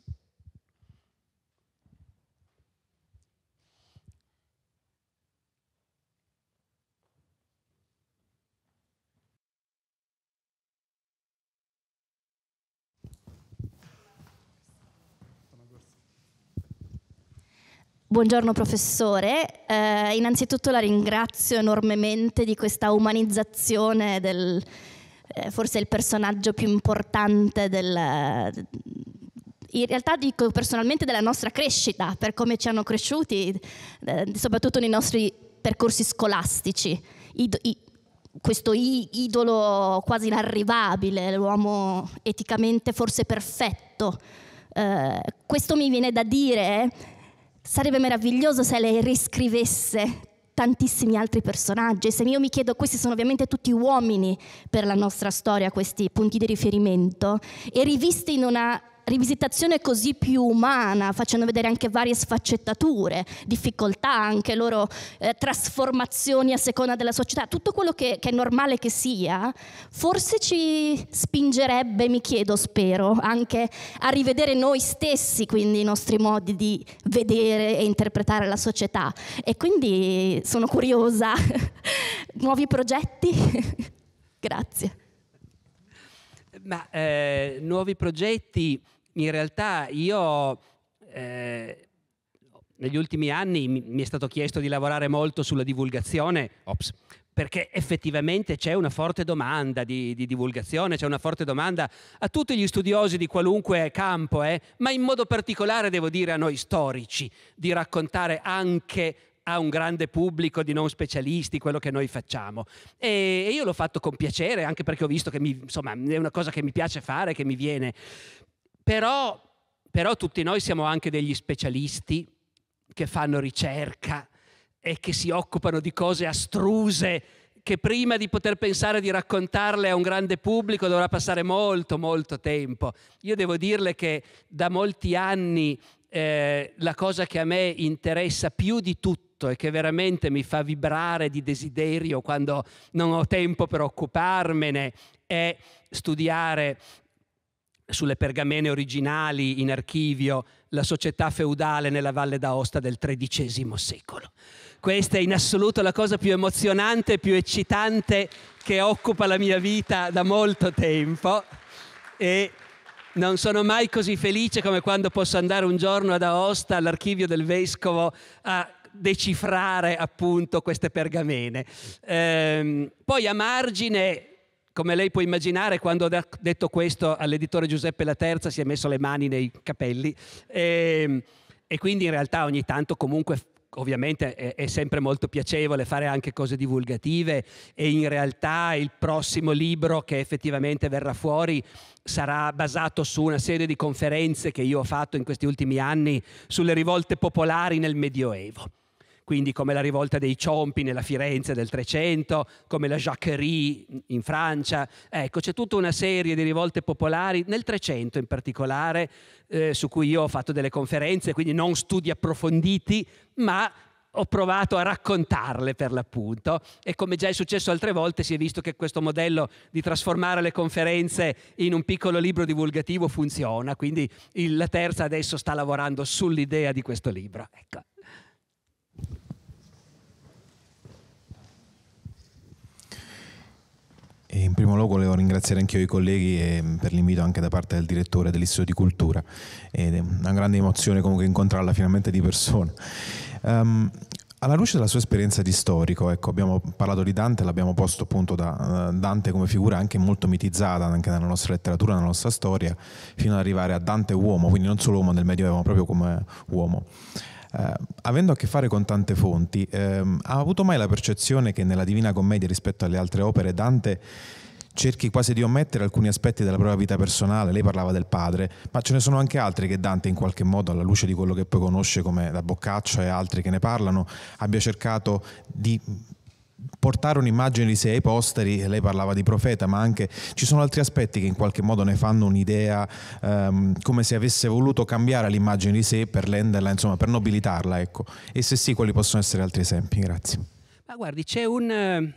Buongiorno professore, eh, innanzitutto la ringrazio enormemente di questa umanizzazione del eh, forse il personaggio più importante del, in realtà dico personalmente della nostra crescita, per come ci hanno cresciuti, eh, soprattutto nei nostri percorsi scolastici. Id i, questo idolo quasi inarrivabile, l'uomo eticamente forse perfetto. Eh, questo mi viene da dire Sarebbe meraviglioso se lei riscrivesse tantissimi altri personaggi. Se io mi chiedo, questi sono ovviamente tutti uomini per la nostra storia, questi punti di riferimento, e rivisti in una rivisitazione così più umana, facendo vedere anche varie sfaccettature, difficoltà, anche loro eh, trasformazioni a seconda della società, tutto quello che, che, è normale che sia, forse ci spingerebbe, mi chiedo, spero, anche a rivedere noi stessi, quindi i nostri modi di vedere e interpretare la società. E quindi sono curiosa, nuovi progetti? Grazie. Ma eh, nuovi progetti, in realtà io... Eh, negli ultimi anni mi è stato chiesto di lavorare molto sulla divulgazione, ops, perché effettivamente c'è una forte domanda di, di, divulgazione, c'è una forte domanda a tutti gli studiosi di qualunque campo, eh, ma in modo particolare devo dire a noi storici, di raccontare anche a un grande pubblico di non specialisti quello che noi facciamo. E io l'ho fatto con piacere, anche perché ho visto che mi, insomma, è una cosa che mi piace fare, che mi viene. Però, però tutti noi siamo anche degli specialisti che fanno ricerca e che si occupano di cose astruse che prima di poter pensare di raccontarle a un grande pubblico dovrà passare molto, molto tempo. Io devo dirle che da molti anni eh, la cosa che a me interessa più di tutto tutto e che veramente mi fa vibrare di desiderio quando non ho tempo per occuparmene è studiare sulle pergamene originali in archivio la società feudale nella Valle d'Aosta del XIII secolo. Questa è in assoluto la cosa più emozionante, e più eccitante che occupa la mia vita da molto tempo e non sono mai così felice come quando posso andare un giorno ad Aosta all'archivio del vescovo a decifrare appunto queste pergamene. Ehm, poi a margine, come lei può immaginare, quando ho detto questo all'editore Giuseppe La Terza si è messo le mani nei capelli ehm, e quindi in realtà ogni tanto comunque ovviamente è, è, sempre molto piacevole fare anche cose divulgative e in realtà il prossimo libro che effettivamente verrà fuori sarà basato su una serie di conferenze che io ho fatto in questi ultimi anni sulle rivolte popolari nel Medioevo quindi come la rivolta dei Ciompi nella Firenze del 300, come la Jacquerie in Francia. Ecco, c'è tutta una serie di rivolte popolari, nel 300 in particolare, eh, su cui io ho fatto delle conferenze, quindi non studi approfonditi, ma ho provato a raccontarle per l'appunto e come già è successo altre volte si è visto che questo modello di trasformare le conferenze in un piccolo libro divulgativo funziona, quindi il, la terza adesso sta lavorando sull'idea di questo libro. Ecco. E in primo luogo volevo ringraziare anche io i colleghi mm, per l'invito anche da parte del direttore dell'Istituto di Cultura. Ed è una grande emozione comunque incontrarla finalmente di persona. Um, alla luce della sua esperienza di storico, ecco, abbiamo parlato di Dante, l'abbiamo posto appunto da eh, Dante come figura anche molto mitizzata anche nella nostra letteratura, nella nostra storia, fino ad arrivare a Dante uomo, quindi non solo uomo del Medioevo, ma proprio come uomo. Eh, avendo a che fare con tante fonti, ehm, ha avuto mai la percezione che nella Divina Commedia rispetto alle altre opere Dante cerchi quasi di omettere alcuni aspetti della propria vita personale, lei parlava del padre, ma ce ne sono anche altri che Dante in qualche modo, alla luce di quello che poi conosce come da Boccaccio e altri che ne parlano, abbia cercato di portare un'immagine di sé ai posteri, lei parlava di profeta, ma anche ci sono altri aspetti che in qualche modo ne fanno un'idea, um, come se avesse voluto cambiare l'immagine di sé per renderla, insomma, per nobilitarla, ecco. E se sì, quali possono essere altri esempi? Grazie. Ma guardi, c'è un eh,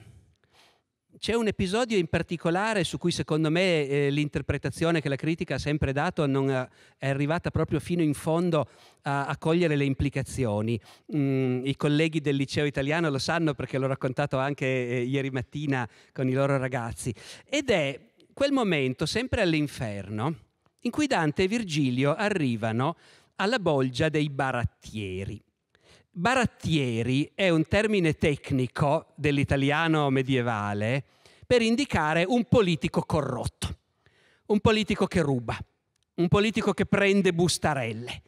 c'è un episodio in particolare su cui secondo me eh, l'interpretazione che la critica ha sempre dato non eh, è arrivata proprio fino in fondo a, a cogliere le implicazioni. Mm, I colleghi del liceo italiano lo sanno perché l'ho raccontato anche eh, ieri mattina con i loro ragazzi. Ed è quel momento, sempre all'inferno, in cui Dante e Virgilio arrivano alla bolgia dei barattieri. Barattieri è un termine tecnico dell'italiano medievale per indicare un politico corrotto, un politico che ruba, un politico che prende bustarelle.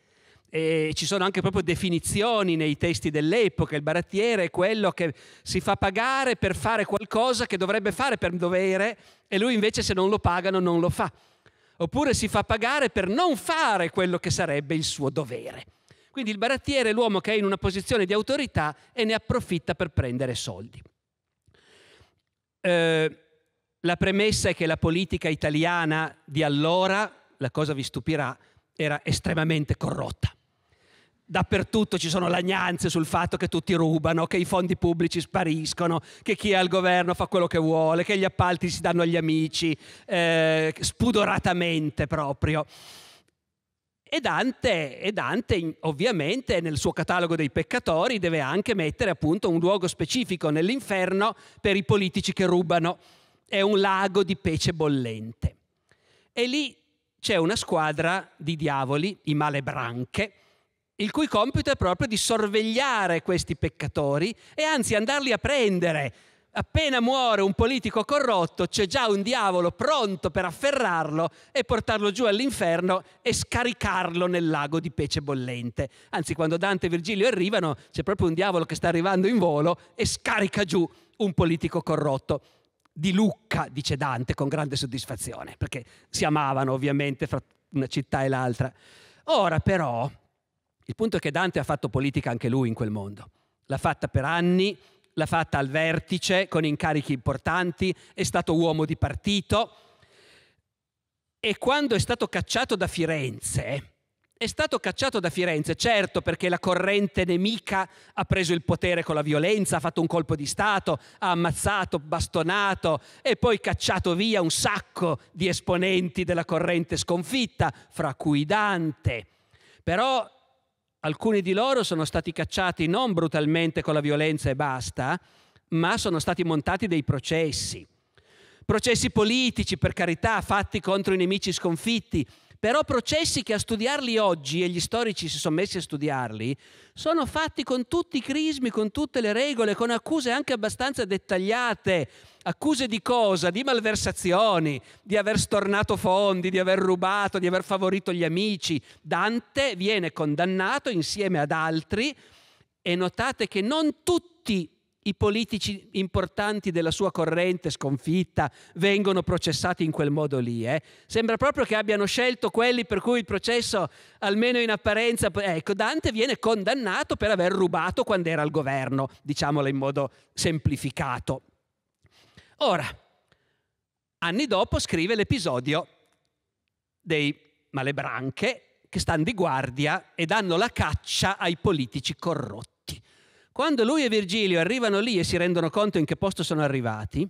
E ci sono anche proprio definizioni nei testi dell'epoca, il barattiere è quello che si fa pagare per fare qualcosa che dovrebbe fare per dovere e lui invece se non lo pagano non lo fa. Oppure si fa pagare per non fare quello che sarebbe il suo dovere. Quindi il barattiere è l'uomo che è in una posizione di autorità e ne approfitta per prendere soldi. Eh, la premessa è che la politica italiana di allora, la cosa vi stupirà, era estremamente corrotta. Dappertutto ci sono lagnanze sul fatto che tutti rubano, che i fondi pubblici spariscono, che chi è al governo fa quello che vuole, che gli appalti si danno agli amici, eh, spudoratamente proprio. E Dante, e Dante, ovviamente nel suo catalogo dei peccatori deve anche mettere appunto un luogo specifico nell'inferno per i politici che rubano. È un lago di pece bollente. E lì c'è una squadra di diavoli, i malebranche, il cui compito è proprio di sorvegliare questi peccatori e anzi andarli a prendere appena muore un politico corrotto c'è già un diavolo pronto per afferrarlo e portarlo giù all'inferno e scaricarlo nel lago di pece bollente. Anzi, quando Dante e Virgilio arrivano c'è proprio un diavolo che sta arrivando in volo e scarica giù un politico corrotto. Di Lucca, dice Dante con grande soddisfazione, perché si amavano ovviamente fra una città e l'altra. Ora però, il punto è che Dante ha fatto politica anche lui in quel mondo. L'ha fatta per anni, l'ha fatta al vertice con incarichi importanti, è stato uomo di partito e quando è stato cacciato da Firenze, è stato cacciato da Firenze, certo perché la corrente nemica ha preso il potere con la violenza, ha fatto un colpo di Stato, ha ammazzato, bastonato e poi cacciato via un sacco di esponenti della corrente sconfitta, fra cui Dante. Però Alcuni di loro sono stati cacciati non brutalmente con la violenza e basta, ma sono stati montati dei processi. Processi politici, per carità, fatti contro i nemici sconfitti, però processi che a studiarli oggi, e gli storici si sono messi a studiarli, sono fatti con tutti i crismi, con tutte le regole, con accuse anche abbastanza dettagliate Accuse di cosa? Di malversazioni, di aver stornato fondi, di aver rubato, di aver favorito gli amici. Dante viene condannato insieme ad altri e notate che non tutti i politici importanti della sua corrente sconfitta vengono processati in quel modo lì. Eh? Sembra proprio che abbiano scelto quelli per cui il processo, almeno in apparenza, ecco, Dante viene condannato per aver rubato quando era al governo, diciamolo in modo semplificato. Ora, anni dopo scrive l'episodio dei Malebranche che stanno di guardia e danno la caccia ai politici corrotti. Quando lui e Virgilio arrivano lì e si rendono conto in che posto sono arrivati,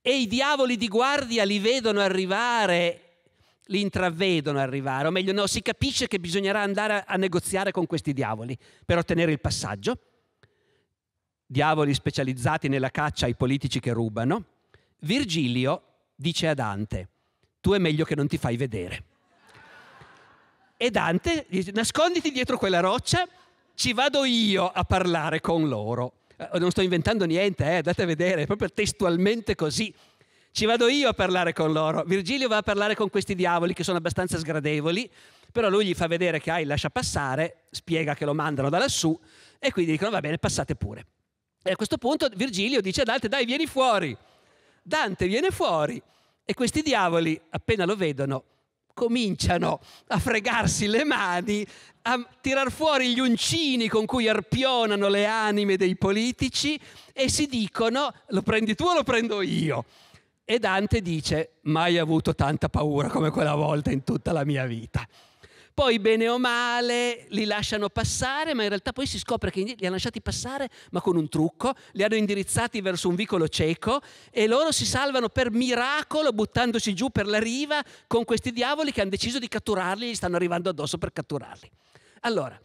e i diavoli di guardia li vedono arrivare, li intravedono arrivare, o meglio no, si capisce che bisognerà andare a negoziare con questi diavoli per ottenere il passaggio. Diavoli specializzati nella caccia ai politici che rubano, Virgilio dice a Dante, tu è meglio che non ti fai vedere. E Dante dice, nasconditi dietro quella roccia, ci vado io a parlare con loro. Eh, non sto inventando niente, eh, andate a vedere, è proprio testualmente così. Ci vado io a parlare con loro. Virgilio va a parlare con questi diavoli che sono abbastanza sgradevoli, però lui gli fa vedere che hai, lascia passare, spiega che lo mandano da lassù e quindi dicono va bene, passate pure. E a questo punto Virgilio dice a Dante dai vieni fuori Dante viene fuori e questi diavoli, appena lo vedono, cominciano a fregarsi le mani, a tirar fuori gli uncini con cui arpionano le anime dei politici e si dicono lo prendi tu o lo prendo io. E Dante dice mai avuto tanta paura come quella volta in tutta la mia vita. Poi bene o male li lasciano passare, ma in realtà poi si scopre che li hanno lasciati passare, ma con un trucco, li hanno indirizzati verso un vicolo cieco e loro si salvano per miracolo buttandosi giù per la riva con questi diavoli che hanno deciso di catturarli e gli stanno arrivando addosso per catturarli. Allora,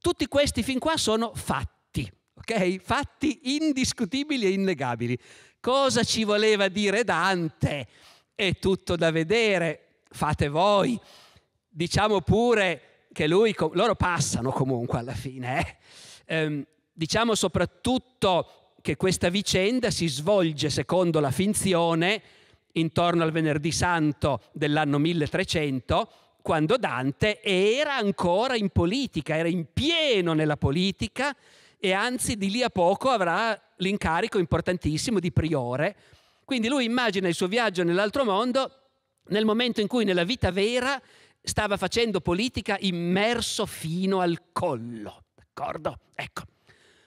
tutti questi fin qua sono fatti, ok? Fatti indiscutibili e innegabili. Cosa ci voleva dire Dante? È tutto da vedere, fate voi diciamo pure che lui, loro passano comunque alla fine, eh? ehm, diciamo soprattutto che questa vicenda si svolge secondo la finzione intorno al venerdì santo dell'anno 1300, quando Dante era ancora in politica, era in pieno nella politica e anzi di lì a poco avrà l'incarico importantissimo di priore. Quindi lui immagina il suo viaggio nell'altro mondo nel momento in cui nella vita vera stava facendo politica immerso fino al collo, d'accordo? Ecco.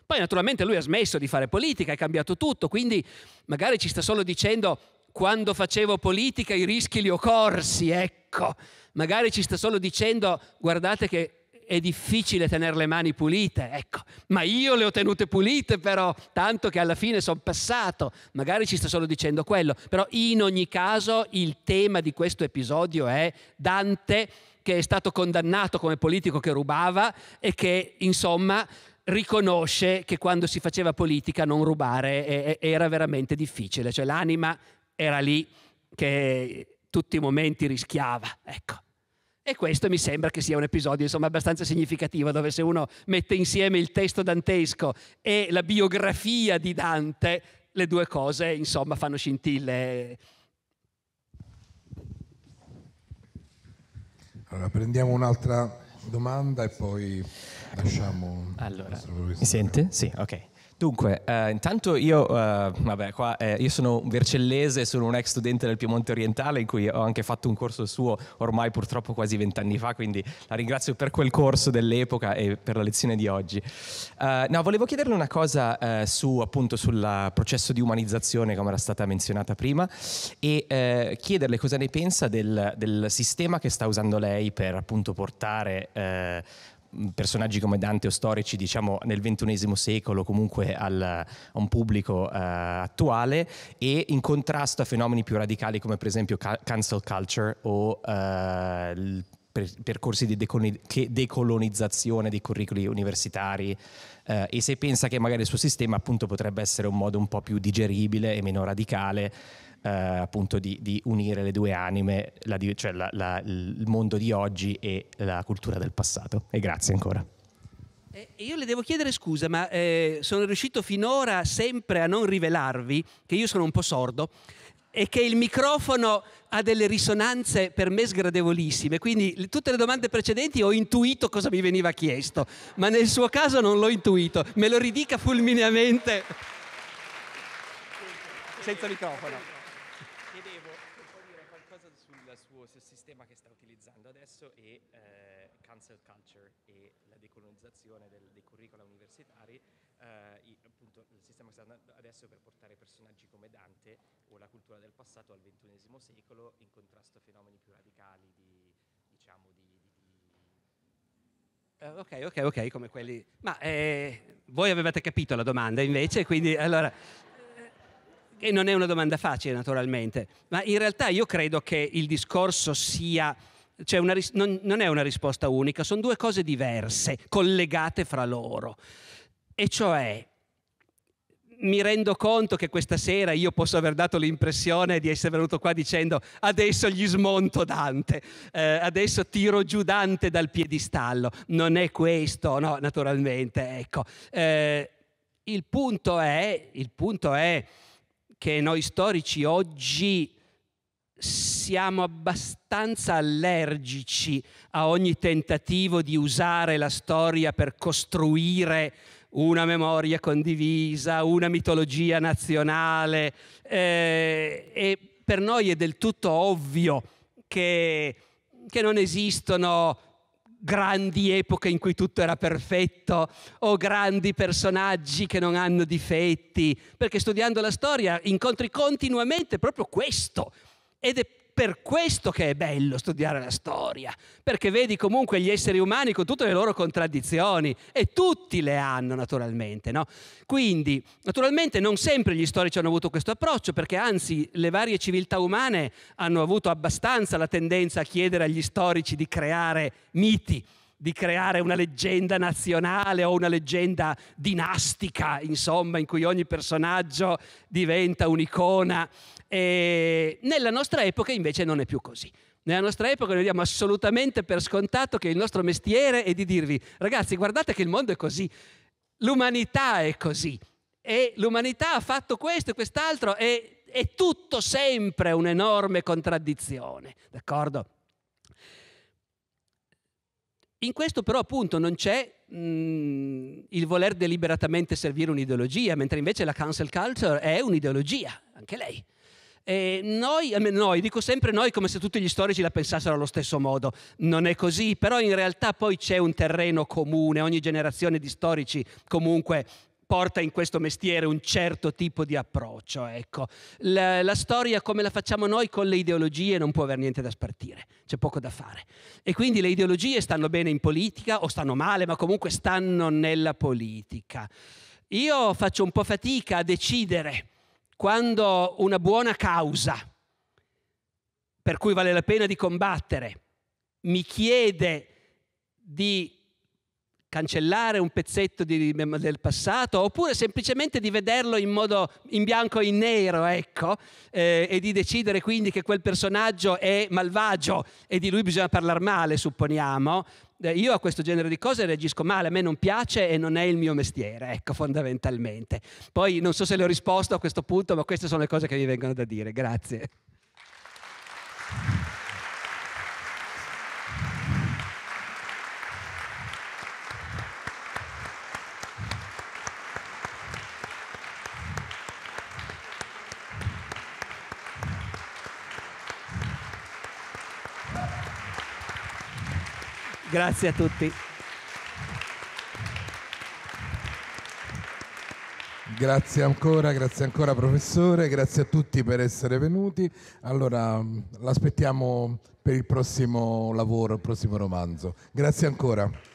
Poi naturalmente lui ha smesso di fare politica, è cambiato tutto, quindi magari ci sta solo dicendo quando facevo politica i rischi li ho corsi, ecco. Magari ci sta solo dicendo guardate che è difficile tenere le mani pulite, ecco, ma io le ho tenute pulite però, tanto che alla fine sono passato, magari ci sta solo dicendo quello, però in ogni caso il tema di questo episodio è Dante che è stato condannato come politico che rubava e che insomma riconosce che quando si faceva politica non rubare era veramente difficile, cioè l'anima era lì che tutti i momenti rischiava, ecco. E questo mi sembra che sia un episodio insomma, abbastanza significativo, dove se uno mette insieme il testo dantesco e la biografia di Dante, le due cose insomma, fanno scintille. Allora, prendiamo un'altra domanda e poi lasciamo... Allora, mi sente? Sì, ok. Dunque, eh, intanto io, eh, vabbè, qua, eh, io sono vercellese, sono un ex studente del Piemonte orientale in cui ho anche fatto un corso suo ormai purtroppo quasi vent'anni fa, quindi la ringrazio per quel corso dell'epoca e per la lezione di oggi. Eh, no, volevo chiederle una cosa eh, su, appunto, sul processo di umanizzazione come era stata menzionata prima e eh, chiederle cosa ne pensa del, del, sistema che sta usando lei per appunto portare personaggi come Dante o storici, diciamo, nel XXI secolo, comunque al, a un pubblico eh, attuale, e in contrasto a fenomeni più radicali come per esempio cancel culture o eh, il percorsi di decolonizzazione dei curricoli universitari eh, e se pensa che magari il suo sistema appunto potrebbe essere un modo un po' più digeribile e meno radicale eh, appunto di, di, unire le due anime, la, cioè la, la, il mondo di oggi e la cultura del passato. E grazie ancora. Eh, io le devo chiedere scusa, ma eh, sono riuscito finora sempre a non rivelarvi che io sono un po' sordo e che il microfono ha delle risonanze per me sgradevolissime, quindi tutte le domande precedenti ho intuito cosa mi veniva chiesto, ma nel suo caso non l'ho intuito, me lo ridica fulmineamente senza microfono. ok, ok, ok, come quelli... Ma eh, voi avevate capito la domanda invece, quindi allora... Eh, e non è una domanda facile naturalmente, ma in realtà io credo che il discorso sia... Cioè una, non, non è una risposta unica, sono due cose diverse, collegate fra loro. E cioè mi rendo conto che questa sera io posso aver dato l'impressione di essere venuto qua dicendo adesso gli smonto Dante, eh, adesso tiro giù Dante dal piedistallo. Non è questo, no, naturalmente, ecco. Eh, il, punto è, il punto è che noi storici oggi siamo abbastanza allergici a ogni tentativo di usare la storia per costruire una memoria condivisa, una mitologia nazionale eh, e per noi è del tutto ovvio che, che non esistono grandi epoche in cui tutto era perfetto o grandi personaggi che non hanno difetti, perché studiando la storia incontri continuamente proprio questo ed è per questo che è bello studiare la storia, perché vedi comunque gli esseri umani con tutte le loro contraddizioni e tutti le hanno naturalmente. No? Quindi naturalmente non sempre gli storici hanno avuto questo approccio, perché anzi le varie civiltà umane hanno avuto abbastanza la tendenza a chiedere agli storici di creare miti di creare una leggenda nazionale o una leggenda dinastica, insomma, in cui ogni personaggio diventa un'icona e eh, nella nostra epoca invece non è più così. Nella nostra epoca noi diamo assolutamente per scontato che il nostro mestiere è di dirvi ragazzi guardate che il mondo è così, l'umanità è così e l'umanità ha fatto questo e quest'altro e è tutto sempre un'enorme contraddizione, d'accordo? In questo però appunto non c'è mh, mm, il voler deliberatamente servire un'ideologia, mentre invece la cancel culture è un'ideologia, anche lei. Eh, noi, eh, noi, dico sempre noi come se tutti gli storici la pensassero allo stesso modo, non è così, però in realtà poi c'è un terreno comune, ogni generazione di storici comunque porta in questo mestiere un certo tipo di approccio. Ecco. La, la, storia come la facciamo noi con le ideologie non può avere niente da spartire, c'è poco da fare. E quindi le ideologie stanno bene in politica o stanno male, ma comunque stanno nella politica. Io faccio un po' fatica a decidere quando una buona causa per cui vale la pena di combattere mi chiede di cancellare un pezzetto di, del passato oppure semplicemente di vederlo in modo in bianco e in nero, ecco, eh, e di decidere quindi che quel personaggio è malvagio e di lui bisogna parlare male, supponiamo, eh, io a questo genere di cose reagisco male, a me non piace e non è il mio mestiere, ecco, fondamentalmente. Poi non so se le ho risposto a questo punto, ma queste sono le cose che mi vengono da dire. Grazie. Grazie a tutti. Grazie ancora, grazie ancora professore, grazie a tutti per essere venuti. Allora, mm, l'aspettiamo per il prossimo lavoro, il prossimo romanzo. Grazie ancora.